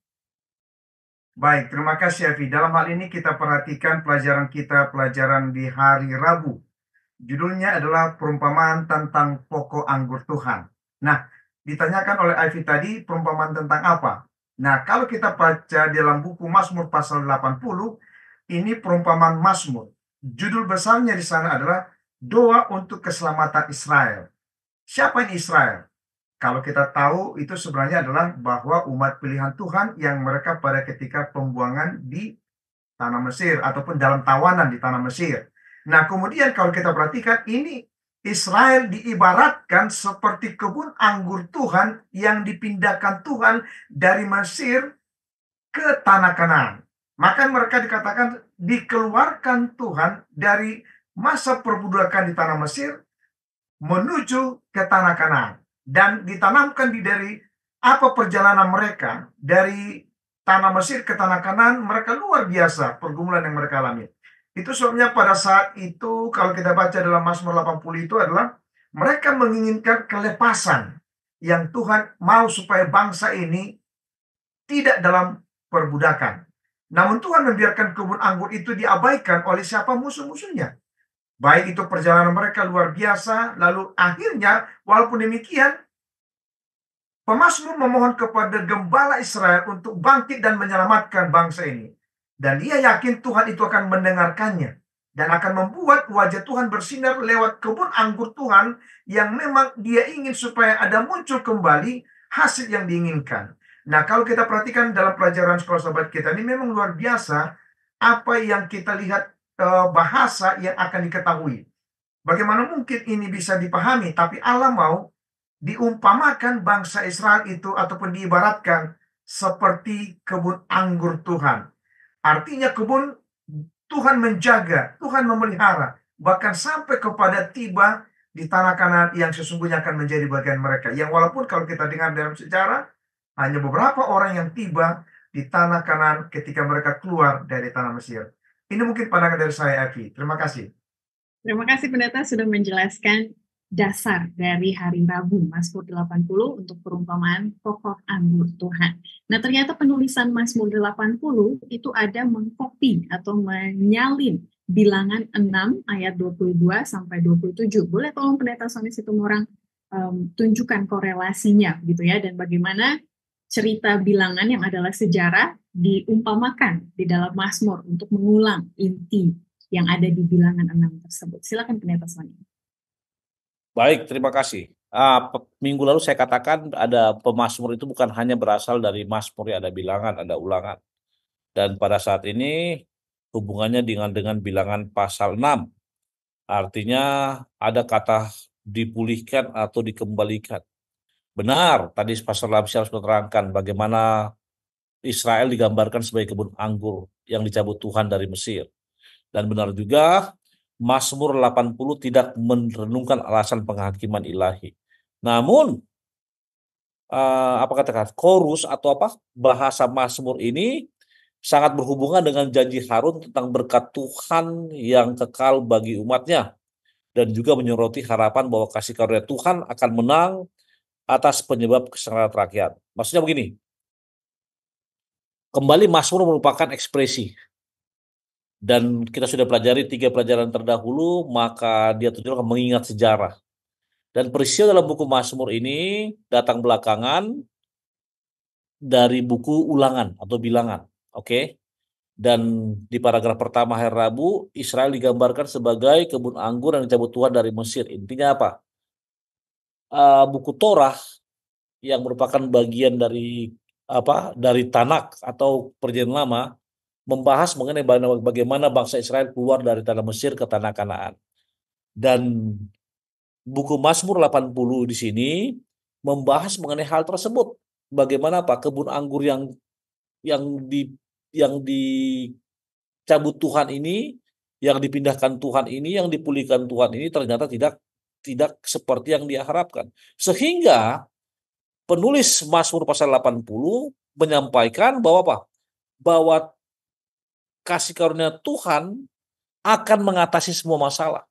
Baik, terima kasih Evi. Dalam hal ini kita perhatikan pelajaran kita pelajaran di hari Rabu. Judulnya adalah perumpamaan tentang pokok anggur Tuhan. Nah, ditanyakan oleh Ivy tadi perumpamaan tentang apa? Nah, kalau kita baca dalam buku Mazmur pasal 80, ini perumpamaan Mazmur. Judul besarnya di sana adalah Doa untuk Keselamatan Israel. Siapa ini Israel? Kalau kita tahu itu sebenarnya adalah bahwa umat pilihan Tuhan yang mereka pada ketika pembuangan di tanah Mesir ataupun dalam tawanan di tanah Mesir. Nah, kemudian kalau kita perhatikan ini Israel diibaratkan seperti kebun anggur Tuhan yang dipindahkan Tuhan dari Mesir ke tanah Kanaan. Maka mereka dikatakan dikeluarkan Tuhan dari masa perbudakan di tanah Mesir menuju ke tanah Kanaan dan ditanamkan di dari apa perjalanan mereka dari tanah Mesir ke tanah Kanaan mereka luar biasa pergumulan yang mereka alami. Itu sebabnya pada saat itu kalau kita baca dalam Mazmur 80 itu adalah mereka menginginkan kelepasan yang Tuhan mau supaya bangsa ini tidak dalam perbudakan. Namun Tuhan membiarkan kebun anggur itu diabaikan oleh siapa musuh-musuhnya. Baik itu perjalanan mereka luar biasa, lalu akhirnya walaupun demikian, pemazmur memohon kepada gembala Israel untuk bangkit dan menyelamatkan bangsa ini. Dan dia yakin Tuhan itu akan mendengarkannya. Dan akan membuat wajah Tuhan bersinar lewat kebun anggur Tuhan yang memang dia ingin supaya ada muncul kembali hasil yang diinginkan. Nah kalau kita perhatikan dalam pelajaran sekolah sahabat kita ini memang luar biasa apa yang kita lihat eh, bahasa yang akan diketahui. Bagaimana mungkin ini bisa dipahami tapi Allah mau diumpamakan bangsa Israel itu ataupun diibaratkan seperti kebun anggur Tuhan. Artinya kebun Tuhan menjaga, Tuhan memelihara, bahkan sampai kepada tiba di tanah kanan yang sesungguhnya akan menjadi bagian mereka. Yang walaupun kalau kita dengar dalam sejarah, hanya beberapa orang yang tiba di tanah kanan ketika mereka keluar dari tanah Mesir. Ini mungkin pandangan dari saya, Evi. Terima kasih. Terima kasih pendeta sudah menjelaskan dasar dari hari Rabu, Mazmur 80 untuk perumpamaan pokok anggur Tuhan. Nah ternyata penulisan Mazmur 80 itu ada mengkopi atau menyalin bilangan 6 ayat 22 sampai 27. Boleh tolong pendeta Sony orang um, tunjukkan korelasinya gitu ya dan bagaimana cerita bilangan yang adalah sejarah diumpamakan di dalam Mazmur untuk mengulang inti yang ada di bilangan 6 tersebut. Silakan pendeta Sony. Baik, terima kasih. Uh, minggu lalu saya katakan ada pemasmur itu bukan hanya berasal dari masmur ya ada bilangan, ada ulangan. Dan pada saat ini hubungannya dengan dengan bilangan pasal 6. Artinya ada kata dipulihkan atau dikembalikan. Benar, tadi pasal enam saya harus menerangkan bagaimana Israel digambarkan sebagai kebun anggur yang dicabut Tuhan dari Mesir. Dan benar juga Mazmur 80 tidak merenungkan alasan penghakiman ilahi. Namun uh, apa katakan Korus atau apa bahasa Masmur ini sangat berhubungan dengan janji Harun tentang berkat Tuhan yang kekal bagi umatnya dan juga menyoroti harapan bahwa kasih karunia Tuhan akan menang atas penyebab kesengsaraan rakyat. Maksudnya begini. Kembali Mazmur merupakan ekspresi dan kita sudah pelajari tiga pelajaran terdahulu, maka dia tujuan akan mengingat sejarah. Dan peristiwa dalam buku Mazmur ini datang belakangan dari buku ulangan atau bilangan. Oke. Okay? Dan di paragraf pertama hari Rabu, Israel digambarkan sebagai kebun anggur yang dicabut Tuhan dari Mesir. Intinya apa? Uh, buku Torah yang merupakan bagian dari apa dari Tanak atau Perjanjian Lama membahas mengenai bagaimana bangsa Israel keluar dari tanah Mesir ke tanah Kanaan. Dan buku Mazmur 80 di sini membahas mengenai hal tersebut. Bagaimana apa kebun anggur yang yang di yang dicabut Tuhan ini, yang dipindahkan Tuhan ini, yang dipulihkan Tuhan ini ternyata tidak tidak seperti yang diharapkan Sehingga penulis Mazmur pasal 80 menyampaikan bahwa apa? Bahwa kasih karunia Tuhan akan mengatasi semua masalah.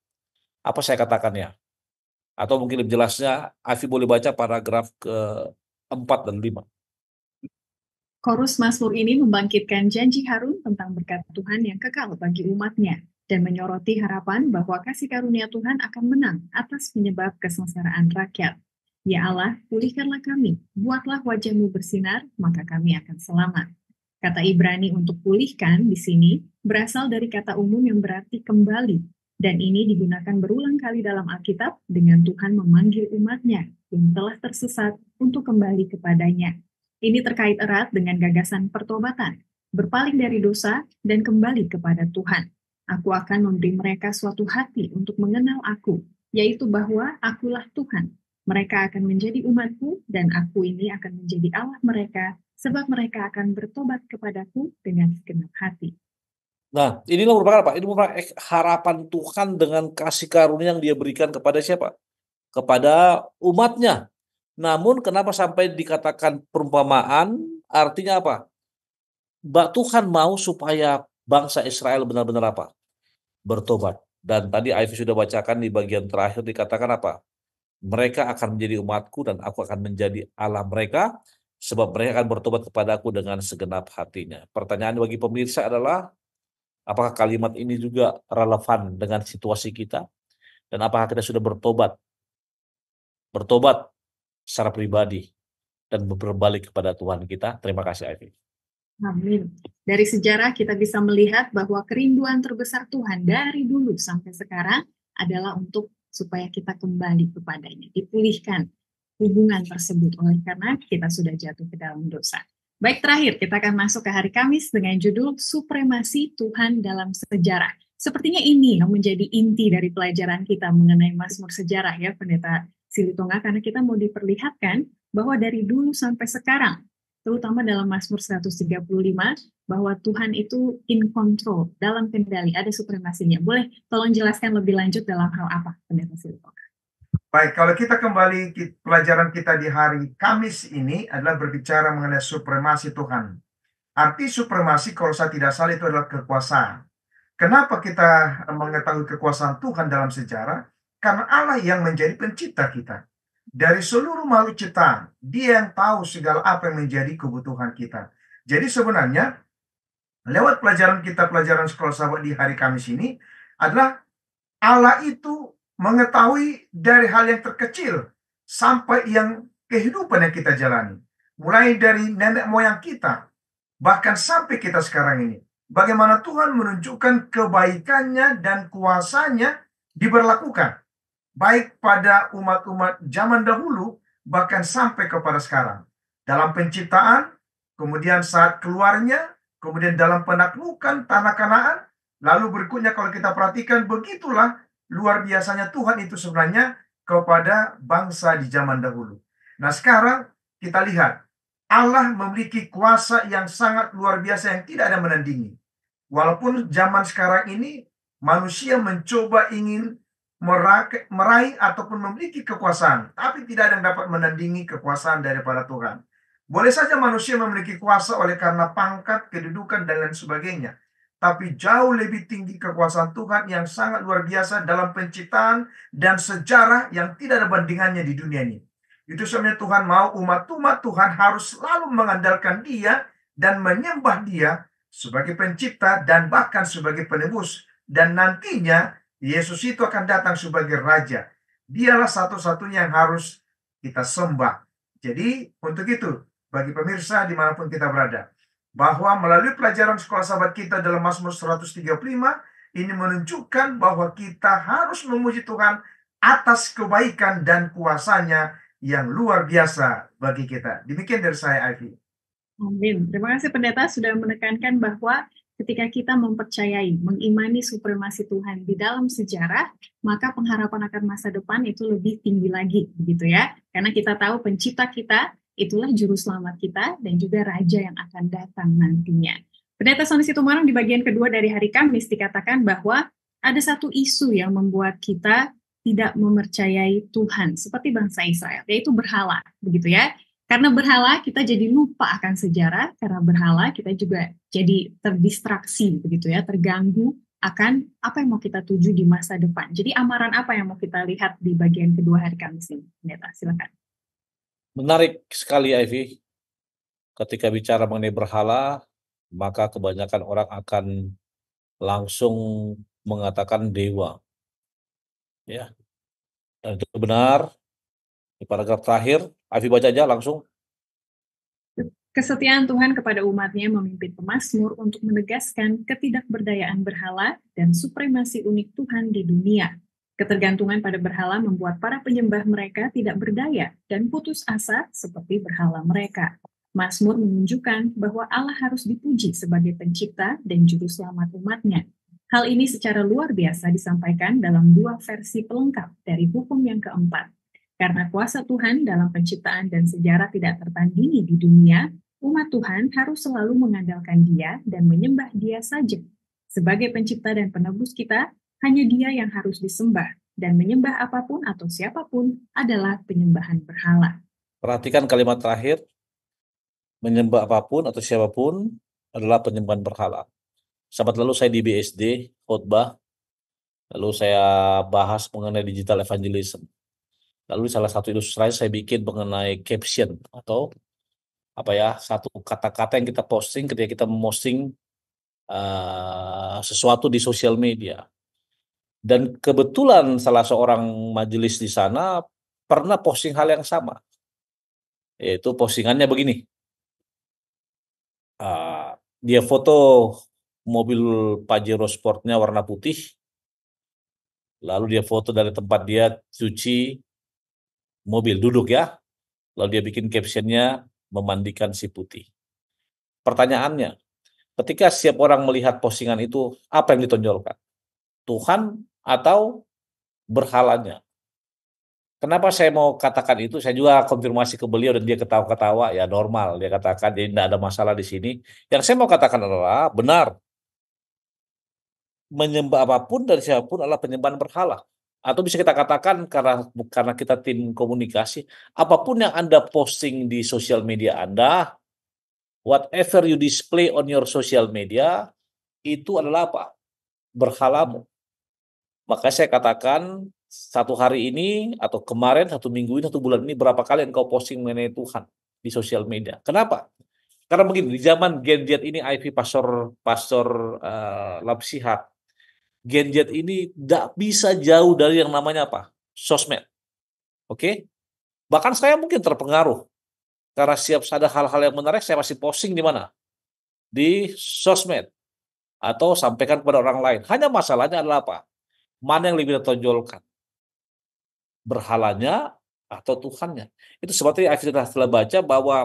Apa saya katakan ya? Atau mungkin lebih jelasnya, Afi boleh baca paragraf ke-4 dan 5. Korus Masmur ini membangkitkan janji Harun tentang berkat Tuhan yang kekal bagi umatnya dan menyoroti harapan bahwa kasih karunia Tuhan akan menang atas penyebab kesengsaraan rakyat. Ya Allah, pulihkanlah kami, buatlah wajahmu bersinar, maka kami akan selamat. Kata Ibrani untuk pulihkan di sini berasal dari kata umum yang berarti kembali, dan ini digunakan berulang kali dalam Alkitab dengan Tuhan memanggil umatnya yang telah tersesat untuk kembali kepadanya. Ini terkait erat dengan gagasan pertobatan, berpaling dari dosa, dan kembali kepada Tuhan. Aku akan memberi mereka suatu hati untuk mengenal aku, yaitu bahwa akulah Tuhan. Mereka akan menjadi umatku, dan aku ini akan menjadi Allah mereka, sebab mereka akan bertobat kepadaku dengan segenap hati. Nah, ini merupakan apa? Ini merupakan harapan Tuhan dengan kasih karunia yang dia berikan kepada siapa? Kepada umatnya. Namun kenapa sampai dikatakan perumpamaan? Artinya apa? Mbak Tuhan mau supaya bangsa Israel benar-benar apa? Bertobat. Dan tadi Aif sudah bacakan di bagian terakhir dikatakan apa? Mereka akan menjadi umatku dan aku akan menjadi Allah mereka sebab mereka akan bertobat kepadaku dengan segenap hatinya. Pertanyaan bagi pemirsa adalah, apakah kalimat ini juga relevan dengan situasi kita? Dan apakah kita sudah bertobat? Bertobat secara pribadi dan berbalik kepada Tuhan kita. Terima kasih, Ivy. Amin. Dari sejarah kita bisa melihat bahwa kerinduan terbesar Tuhan dari dulu sampai sekarang adalah untuk supaya kita kembali kepadanya, dipulihkan hubungan tersebut oleh karena kita sudah jatuh ke dalam dosa. Baik terakhir, kita akan masuk ke hari Kamis dengan judul Supremasi Tuhan dalam Sejarah. Sepertinya ini yang menjadi inti dari pelajaran kita mengenai Mazmur Sejarah ya Pendeta Silitonga karena kita mau diperlihatkan bahwa dari dulu sampai sekarang terutama dalam Mazmur 135 bahwa Tuhan itu in control, dalam kendali, ada supremasinya. Boleh tolong jelaskan lebih lanjut dalam hal apa Pendeta Silitonga? Baik, kalau kita kembali pelajaran kita di hari Kamis ini adalah berbicara mengenai supremasi Tuhan. Arti supremasi kalau saya tidak salah itu adalah kekuasaan. Kenapa kita mengetahui kekuasaan Tuhan dalam sejarah? Karena Allah yang menjadi pencipta kita. Dari seluruh makhluk ciptaan, Dia yang tahu segala apa yang menjadi kebutuhan kita. Jadi sebenarnya lewat pelajaran kita pelajaran sekolah sahabat di hari Kamis ini adalah Allah itu mengetahui dari hal yang terkecil sampai yang kehidupan yang kita jalani. Mulai dari nenek moyang kita, bahkan sampai kita sekarang ini. Bagaimana Tuhan menunjukkan kebaikannya dan kuasanya diberlakukan. Baik pada umat-umat zaman dahulu, bahkan sampai kepada sekarang. Dalam penciptaan, kemudian saat keluarnya, kemudian dalam penaklukan tanah kanaan, lalu berikutnya kalau kita perhatikan, begitulah luar biasanya Tuhan itu sebenarnya kepada bangsa di zaman dahulu. Nah sekarang kita lihat Allah memiliki kuasa yang sangat luar biasa yang tidak ada menandingi. Walaupun zaman sekarang ini manusia mencoba ingin meraih ataupun memiliki kekuasaan, tapi tidak ada yang dapat menandingi kekuasaan daripada Tuhan. Boleh saja manusia memiliki kuasa oleh karena pangkat, kedudukan, dan lain sebagainya tapi jauh lebih tinggi kekuasaan Tuhan yang sangat luar biasa dalam penciptaan dan sejarah yang tidak ada bandingannya di dunia ini. Itu sebenarnya Tuhan mau umat-umat Tuhan harus selalu mengandalkan dia dan menyembah dia sebagai pencipta dan bahkan sebagai penebus. Dan nantinya Yesus itu akan datang sebagai raja. Dialah satu-satunya yang harus kita sembah. Jadi untuk itu, bagi pemirsa dimanapun kita berada, bahwa melalui pelajaran sekolah sahabat kita dalam Mazmur 135 ini menunjukkan bahwa kita harus memuji Tuhan atas kebaikan dan kuasanya yang luar biasa bagi kita. Demikian dari saya, Ivy. Amin. Terima kasih pendeta sudah menekankan bahwa ketika kita mempercayai, mengimani supremasi Tuhan di dalam sejarah, maka pengharapan akan masa depan itu lebih tinggi lagi, begitu ya. Karena kita tahu pencipta kita itulah juru selamat kita dan juga raja yang akan datang nantinya. Pendeta Soni Marang di bagian kedua dari hari Kamis dikatakan bahwa ada satu isu yang membuat kita tidak mempercayai Tuhan seperti bangsa Israel, yaitu berhala, begitu ya. Karena berhala kita jadi lupa akan sejarah, karena berhala kita juga jadi terdistraksi begitu ya, terganggu akan apa yang mau kita tuju di masa depan. Jadi amaran apa yang mau kita lihat di bagian kedua hari Kamis ini, Pendeta silakan. Menarik sekali Ivy. Ketika bicara mengenai berhala, maka kebanyakan orang akan langsung mengatakan dewa. Ya. Dan itu benar. Di paragraf terakhir, Ivy baca aja langsung. Kesetiaan Tuhan kepada umatnya memimpin pemazmur untuk menegaskan ketidakberdayaan berhala dan supremasi unik Tuhan di dunia Ketergantungan pada berhala membuat para penyembah mereka tidak berdaya dan putus asa seperti berhala mereka. Mazmur menunjukkan bahwa Allah harus dipuji sebagai pencipta dan juru selamat umatnya. Hal ini secara luar biasa disampaikan dalam dua versi pelengkap dari hukum yang keempat. Karena kuasa Tuhan dalam penciptaan dan sejarah tidak tertandingi di dunia, umat Tuhan harus selalu mengandalkan dia dan menyembah dia saja. Sebagai pencipta dan penebus kita, hanya dia yang harus disembah, dan menyembah apapun atau siapapun adalah penyembahan berhala. Perhatikan kalimat terakhir, menyembah apapun atau siapapun adalah penyembahan berhala. Sahabat lalu saya di BSD, khotbah, lalu saya bahas mengenai digital evangelism. Lalu salah satu ilustrasi saya bikin mengenai caption atau apa ya satu kata-kata yang kita posting ketika kita memposting uh, sesuatu di sosial media. Dan kebetulan salah seorang majelis di sana pernah posting hal yang sama. Yaitu postingannya begini. Uh, dia foto mobil Pajero Sportnya warna putih. Lalu dia foto dari tempat dia cuci mobil duduk ya. Lalu dia bikin captionnya memandikan si putih. Pertanyaannya, ketika setiap orang melihat postingan itu, apa yang ditonjolkan? Tuhan atau berhalanya. Kenapa saya mau katakan itu? Saya juga konfirmasi ke beliau dan dia ketawa-ketawa, ya normal. Dia katakan dia tidak ada masalah di sini. Yang saya mau katakan adalah benar. Menyembah apapun dari siapapun adalah penyembahan berhala. Atau bisa kita katakan karena karena kita tim komunikasi, apapun yang Anda posting di sosial media Anda, whatever you display on your social media, itu adalah apa? Berhalamu. Makanya saya katakan satu hari ini atau kemarin satu minggu ini satu bulan ini berapa kali engkau posting mengenai Tuhan di sosial media? Kenapa? Karena begini di zaman Gen Z ini IP Pastor Pastor uh, eh, Lapsihat Gen Z ini tidak bisa jauh dari yang namanya apa sosmed, oke? Okay? Bahkan saya mungkin terpengaruh karena siap ada hal-hal yang menarik saya masih posting di mana di sosmed atau sampaikan kepada orang lain. Hanya masalahnya adalah apa? Mana yang lebih ditonjolkan? Berhalanya atau Tuhannya? Itu yang kita telah baca bahwa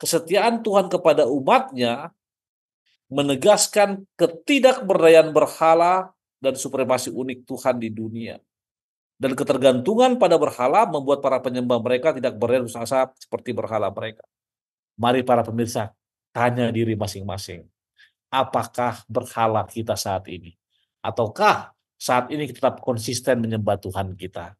kesetiaan Tuhan kepada umatnya menegaskan ketidakberdayaan berhala dan supremasi unik Tuhan di dunia. Dan ketergantungan pada berhala membuat para penyembah mereka tidak berdaya usaha seperti berhala mereka. Mari para pemirsa, tanya diri masing-masing. Apakah berhala kita saat ini? Ataukah saat ini kita tetap konsisten menyembah Tuhan kita.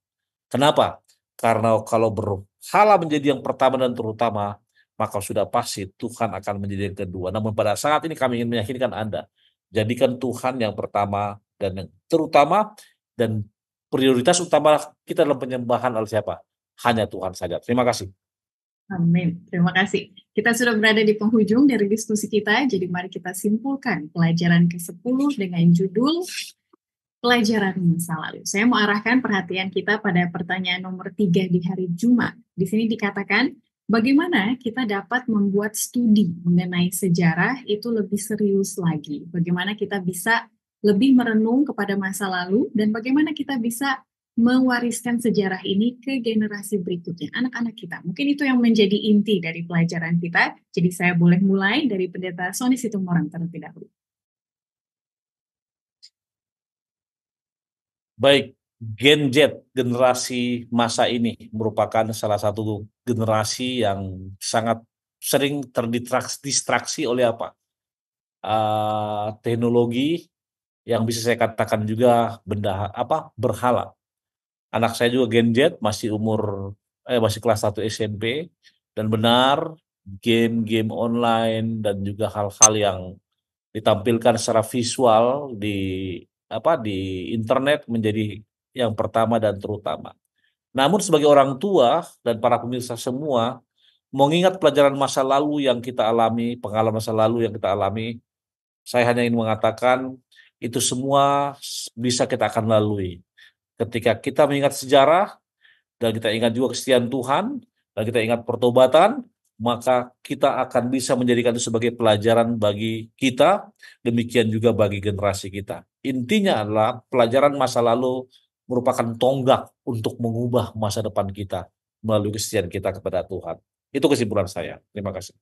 Kenapa? Karena kalau berhala menjadi yang pertama dan terutama, maka sudah pasti Tuhan akan menjadi yang kedua. Namun pada saat ini kami ingin meyakinkan Anda, jadikan Tuhan yang pertama dan yang terutama dan prioritas utama kita dalam penyembahan adalah siapa? Hanya Tuhan saja. Terima kasih. Amin. Terima kasih. Kita sudah berada di penghujung dari diskusi kita, jadi mari kita simpulkan pelajaran ke-10 dengan judul pelajaran masa lalu. Saya mau arahkan perhatian kita pada pertanyaan nomor tiga di hari Jumat. Di sini dikatakan, bagaimana kita dapat membuat studi mengenai sejarah itu lebih serius lagi? Bagaimana kita bisa lebih merenung kepada masa lalu dan bagaimana kita bisa mewariskan sejarah ini ke generasi berikutnya, anak-anak kita. Mungkin itu yang menjadi inti dari pelajaran kita. Jadi saya boleh mulai dari pendeta Sonis itu Situmorang terlebih dahulu. Baik, Gen Z, generasi masa ini merupakan salah satu generasi yang sangat sering terdistraksi oleh apa? Uh, teknologi yang bisa saya katakan juga benda apa berhala. Anak saya juga Gen Z masih umur eh masih kelas 1 SMP dan benar game-game online dan juga hal-hal yang ditampilkan secara visual di apa di internet menjadi yang pertama dan terutama. Namun sebagai orang tua dan para pemirsa semua, mengingat pelajaran masa lalu yang kita alami, pengalaman masa lalu yang kita alami, saya hanya ingin mengatakan itu semua bisa kita akan lalui. Ketika kita mengingat sejarah dan kita ingat juga kesetiaan Tuhan dan kita ingat pertobatan, maka kita akan bisa menjadikan itu sebagai pelajaran bagi kita, demikian juga bagi generasi kita. Intinya adalah pelajaran masa lalu merupakan tonggak untuk mengubah masa depan kita melalui kesetiaan kita kepada Tuhan. Itu kesimpulan saya. Terima kasih.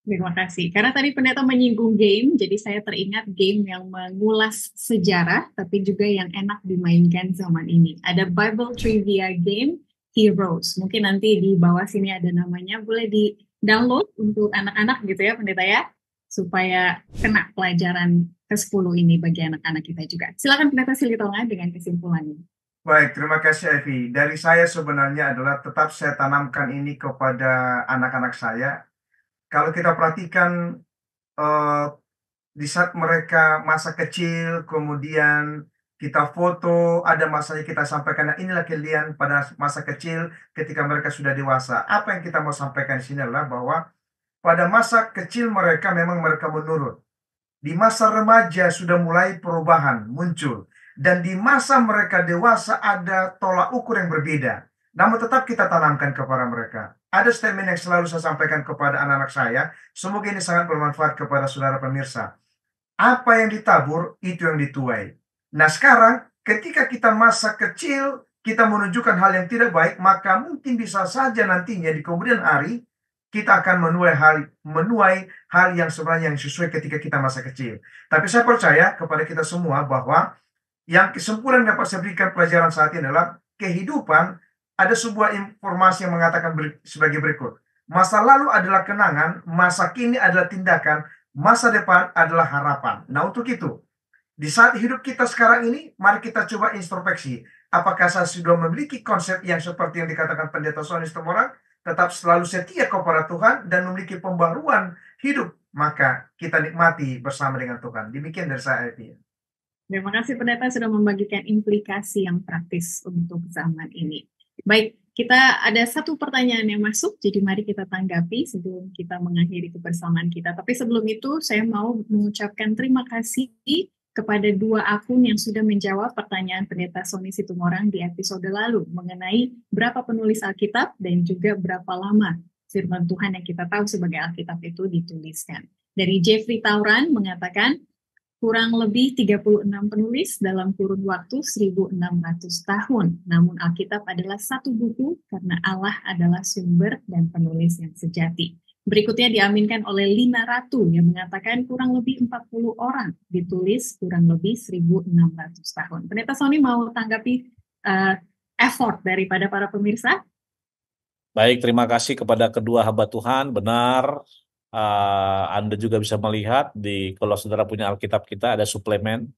Terima kasih. Karena tadi pendeta menyinggung game, jadi saya teringat game yang mengulas sejarah, tapi juga yang enak dimainkan zaman ini. Ada Bible Trivia Game Heroes. Mungkin nanti di bawah sini ada namanya, boleh di download untuk anak-anak gitu ya pendeta ya supaya kena pelajaran ke-10 ini bagi anak-anak kita juga. Silakan pendeta Silitonga dengan kesimpulannya. Baik, terima kasih Evi. Dari saya sebenarnya adalah tetap saya tanamkan ini kepada anak-anak saya. Kalau kita perhatikan uh, di saat mereka masa kecil, kemudian kita foto, ada masanya kita sampaikan. Nah, inilah kalian pada masa kecil ketika mereka sudah dewasa. Apa yang kita mau sampaikan di sini adalah bahwa pada masa kecil mereka memang mereka menurut. Di masa remaja sudah mulai perubahan muncul. Dan di masa mereka dewasa ada tolak ukur yang berbeda. Namun tetap kita tanamkan kepada mereka. Ada statement yang selalu saya sampaikan kepada anak-anak saya. Semoga ini sangat bermanfaat kepada saudara pemirsa. Apa yang ditabur, itu yang dituai Nah sekarang ketika kita masa kecil kita menunjukkan hal yang tidak baik, maka mungkin bisa saja nantinya di kemudian hari kita akan menuai hal menuai hal yang sebenarnya yang sesuai ketika kita masa kecil. Tapi saya percaya kepada kita semua bahwa yang kesempurnaan dapat saya berikan pelajaran saat ini adalah kehidupan ada sebuah informasi yang mengatakan ber, sebagai berikut. Masa lalu adalah kenangan, masa kini adalah tindakan, masa depan adalah harapan. Nah, untuk itu, di saat hidup kita sekarang ini, mari kita coba introspeksi. Apakah saya sudah memiliki konsep yang seperti yang dikatakan pendeta Sonis Temorang, tetap selalu setia kepada Tuhan dan memiliki pembaruan hidup, maka kita nikmati bersama dengan Tuhan. Demikian dari saya, Evi. Terima kasih pendeta sudah membagikan implikasi yang praktis untuk zaman ini. Baik, kita ada satu pertanyaan yang masuk, jadi mari kita tanggapi sebelum kita mengakhiri kebersamaan kita. Tapi sebelum itu, saya mau mengucapkan terima kasih kepada dua akun yang sudah menjawab pertanyaan pendeta Sony Situmorang di episode lalu mengenai berapa penulis Alkitab dan juga berapa lama firman Tuhan yang kita tahu sebagai Alkitab itu dituliskan. Dari Jeffrey Tauran mengatakan, kurang lebih 36 penulis dalam kurun waktu 1600 tahun. Namun Alkitab adalah satu buku karena Allah adalah sumber dan penulis yang sejati. Berikutnya diaminkan oleh Lima Ratu yang mengatakan kurang lebih 40 orang ditulis kurang lebih 1.600 tahun. Pendeta Sony mau tanggapi uh, effort daripada para pemirsa? Baik, terima kasih kepada kedua hamba Tuhan. Benar, uh, Anda juga bisa melihat di kalau saudara punya Alkitab kita ada suplemen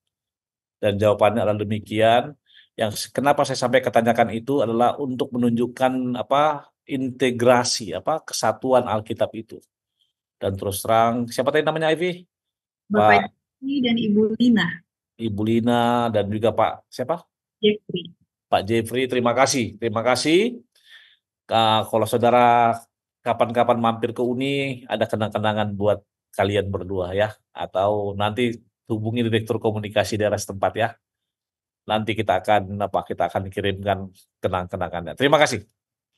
dan jawabannya adalah demikian. Yang kenapa saya sampai ketanyakan itu adalah untuk menunjukkan apa integrasi apa kesatuan Alkitab itu. Dan terus terang siapa tadi namanya Ivy? Bapak Pak, dan Ibu Lina. Ibu Lina dan juga Pak siapa? Jeffrey. Pak Jeffrey, terima kasih, terima kasih. kalau saudara kapan-kapan mampir ke Uni, ada kenang-kenangan buat kalian berdua ya, atau nanti hubungi direktur komunikasi daerah setempat ya. Nanti kita akan apa kita akan kirimkan kenang-kenangannya. Terima kasih.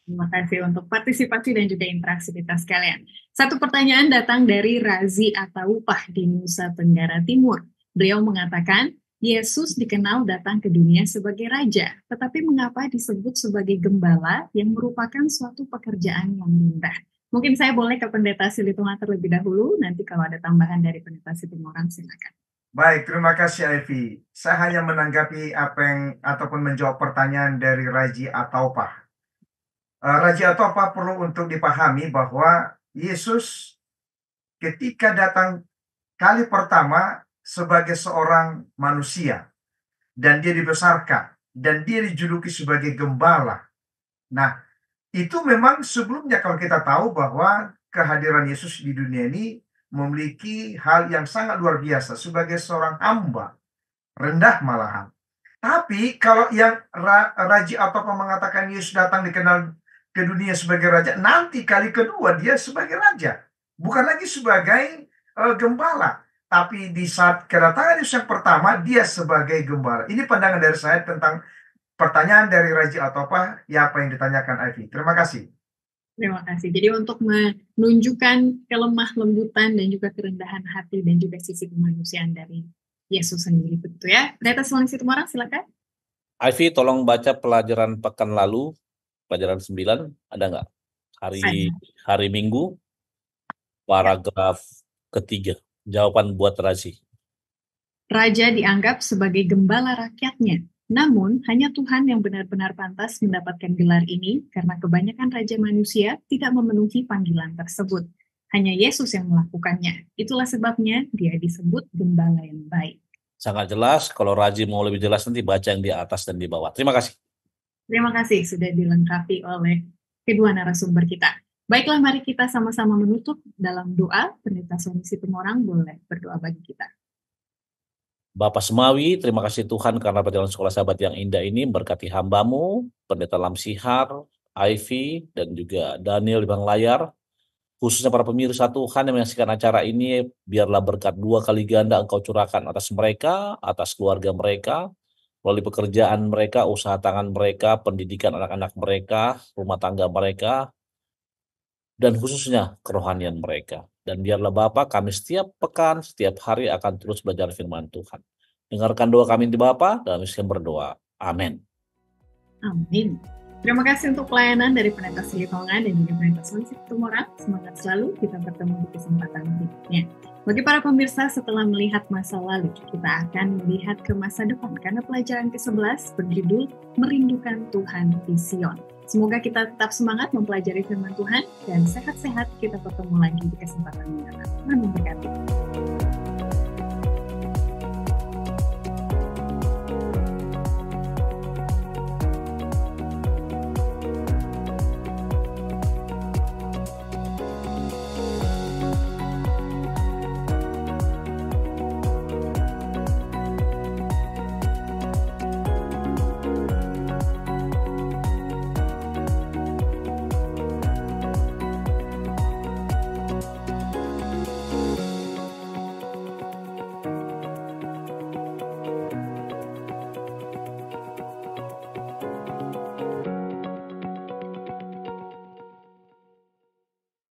Terima kasih untuk partisipasi dan juga interaksi kalian. Satu pertanyaan datang dari Razi Ataupah di Nusa Tenggara Timur. Beliau mengatakan, Yesus dikenal datang ke dunia sebagai raja, tetapi mengapa disebut sebagai gembala yang merupakan suatu pekerjaan yang rendah? Mungkin saya boleh ke pendeta Silitonga terlebih dahulu, nanti kalau ada tambahan dari pendeta Silitonga, silakan. Baik, terima kasih Evi. Saya hanya menanggapi apa yang ataupun menjawab pertanyaan dari Raji Ataupah Eh, raja Topa perlu untuk dipahami bahwa Yesus ketika datang kali pertama sebagai seorang manusia dan dia dibesarkan dan dia dijuluki sebagai gembala. Nah, itu memang sebelumnya kalau kita tahu bahwa kehadiran Yesus di dunia ini memiliki hal yang sangat luar biasa sebagai seorang hamba rendah malahan. Tapi kalau yang raji atau mengatakan Yesus datang dikenal ke dunia sebagai raja, nanti kali kedua dia sebagai raja, bukan lagi sebagai uh, gembala, tapi di saat kedatangan Yesus yang pertama dia sebagai gembala. Ini pandangan dari saya tentang pertanyaan dari Raja atau apa ya apa yang ditanyakan Ivy. Terima kasih. Terima kasih. Jadi untuk menunjukkan kelemah lembutan dan juga kerendahan hati dan juga sisi kemanusiaan dari Yesus sendiri Betul ya. Pendeta itu orang silakan. Ivy tolong baca pelajaran pekan lalu pelajaran 9 ada nggak? Hari hari Minggu paragraf ketiga. Jawaban buat Razi. Raja dianggap sebagai gembala rakyatnya. Namun, hanya Tuhan yang benar-benar pantas mendapatkan gelar ini karena kebanyakan raja manusia tidak memenuhi panggilan tersebut. Hanya Yesus yang melakukannya. Itulah sebabnya dia disebut gembala yang baik. Sangat jelas, kalau Raji mau lebih jelas nanti baca yang di atas dan di bawah. Terima kasih. Terima kasih sudah dilengkapi oleh kedua narasumber kita. Baiklah, mari kita sama-sama menutup dalam doa. Pendeta Sony Situmorang boleh berdoa bagi kita. Bapak Semawi, terima kasih Tuhan karena perjalanan sekolah sahabat yang indah ini berkati hambamu, Pendeta Lamsihar, Ivy, dan juga Daniel di Bang Layar. Khususnya para pemirsa Tuhan yang menyaksikan acara ini, biarlah berkat dua kali ganda engkau curahkan atas mereka, atas keluarga mereka, melalui pekerjaan mereka, usaha tangan mereka, pendidikan anak-anak mereka, rumah tangga mereka, dan khususnya kerohanian mereka. Dan biarlah Bapa kami setiap pekan, setiap hari akan terus belajar firman Tuhan. Dengarkan doa kami di Bapa dalam misi berdoa. Amin. Amin. Terima kasih untuk pelayanan dari Pendeta Silitongan dan juga Pendeta Sonsi Tumorang. Semangat selalu, kita bertemu di kesempatan berikutnya. Bagi para pemirsa, setelah melihat masa lalu, kita akan melihat ke masa depan karena pelajaran ke-11 berjudul Merindukan Tuhan di Sion. Semoga kita tetap semangat mempelajari firman Tuhan dan sehat-sehat kita bertemu lagi di kesempatan yang akan memberkati.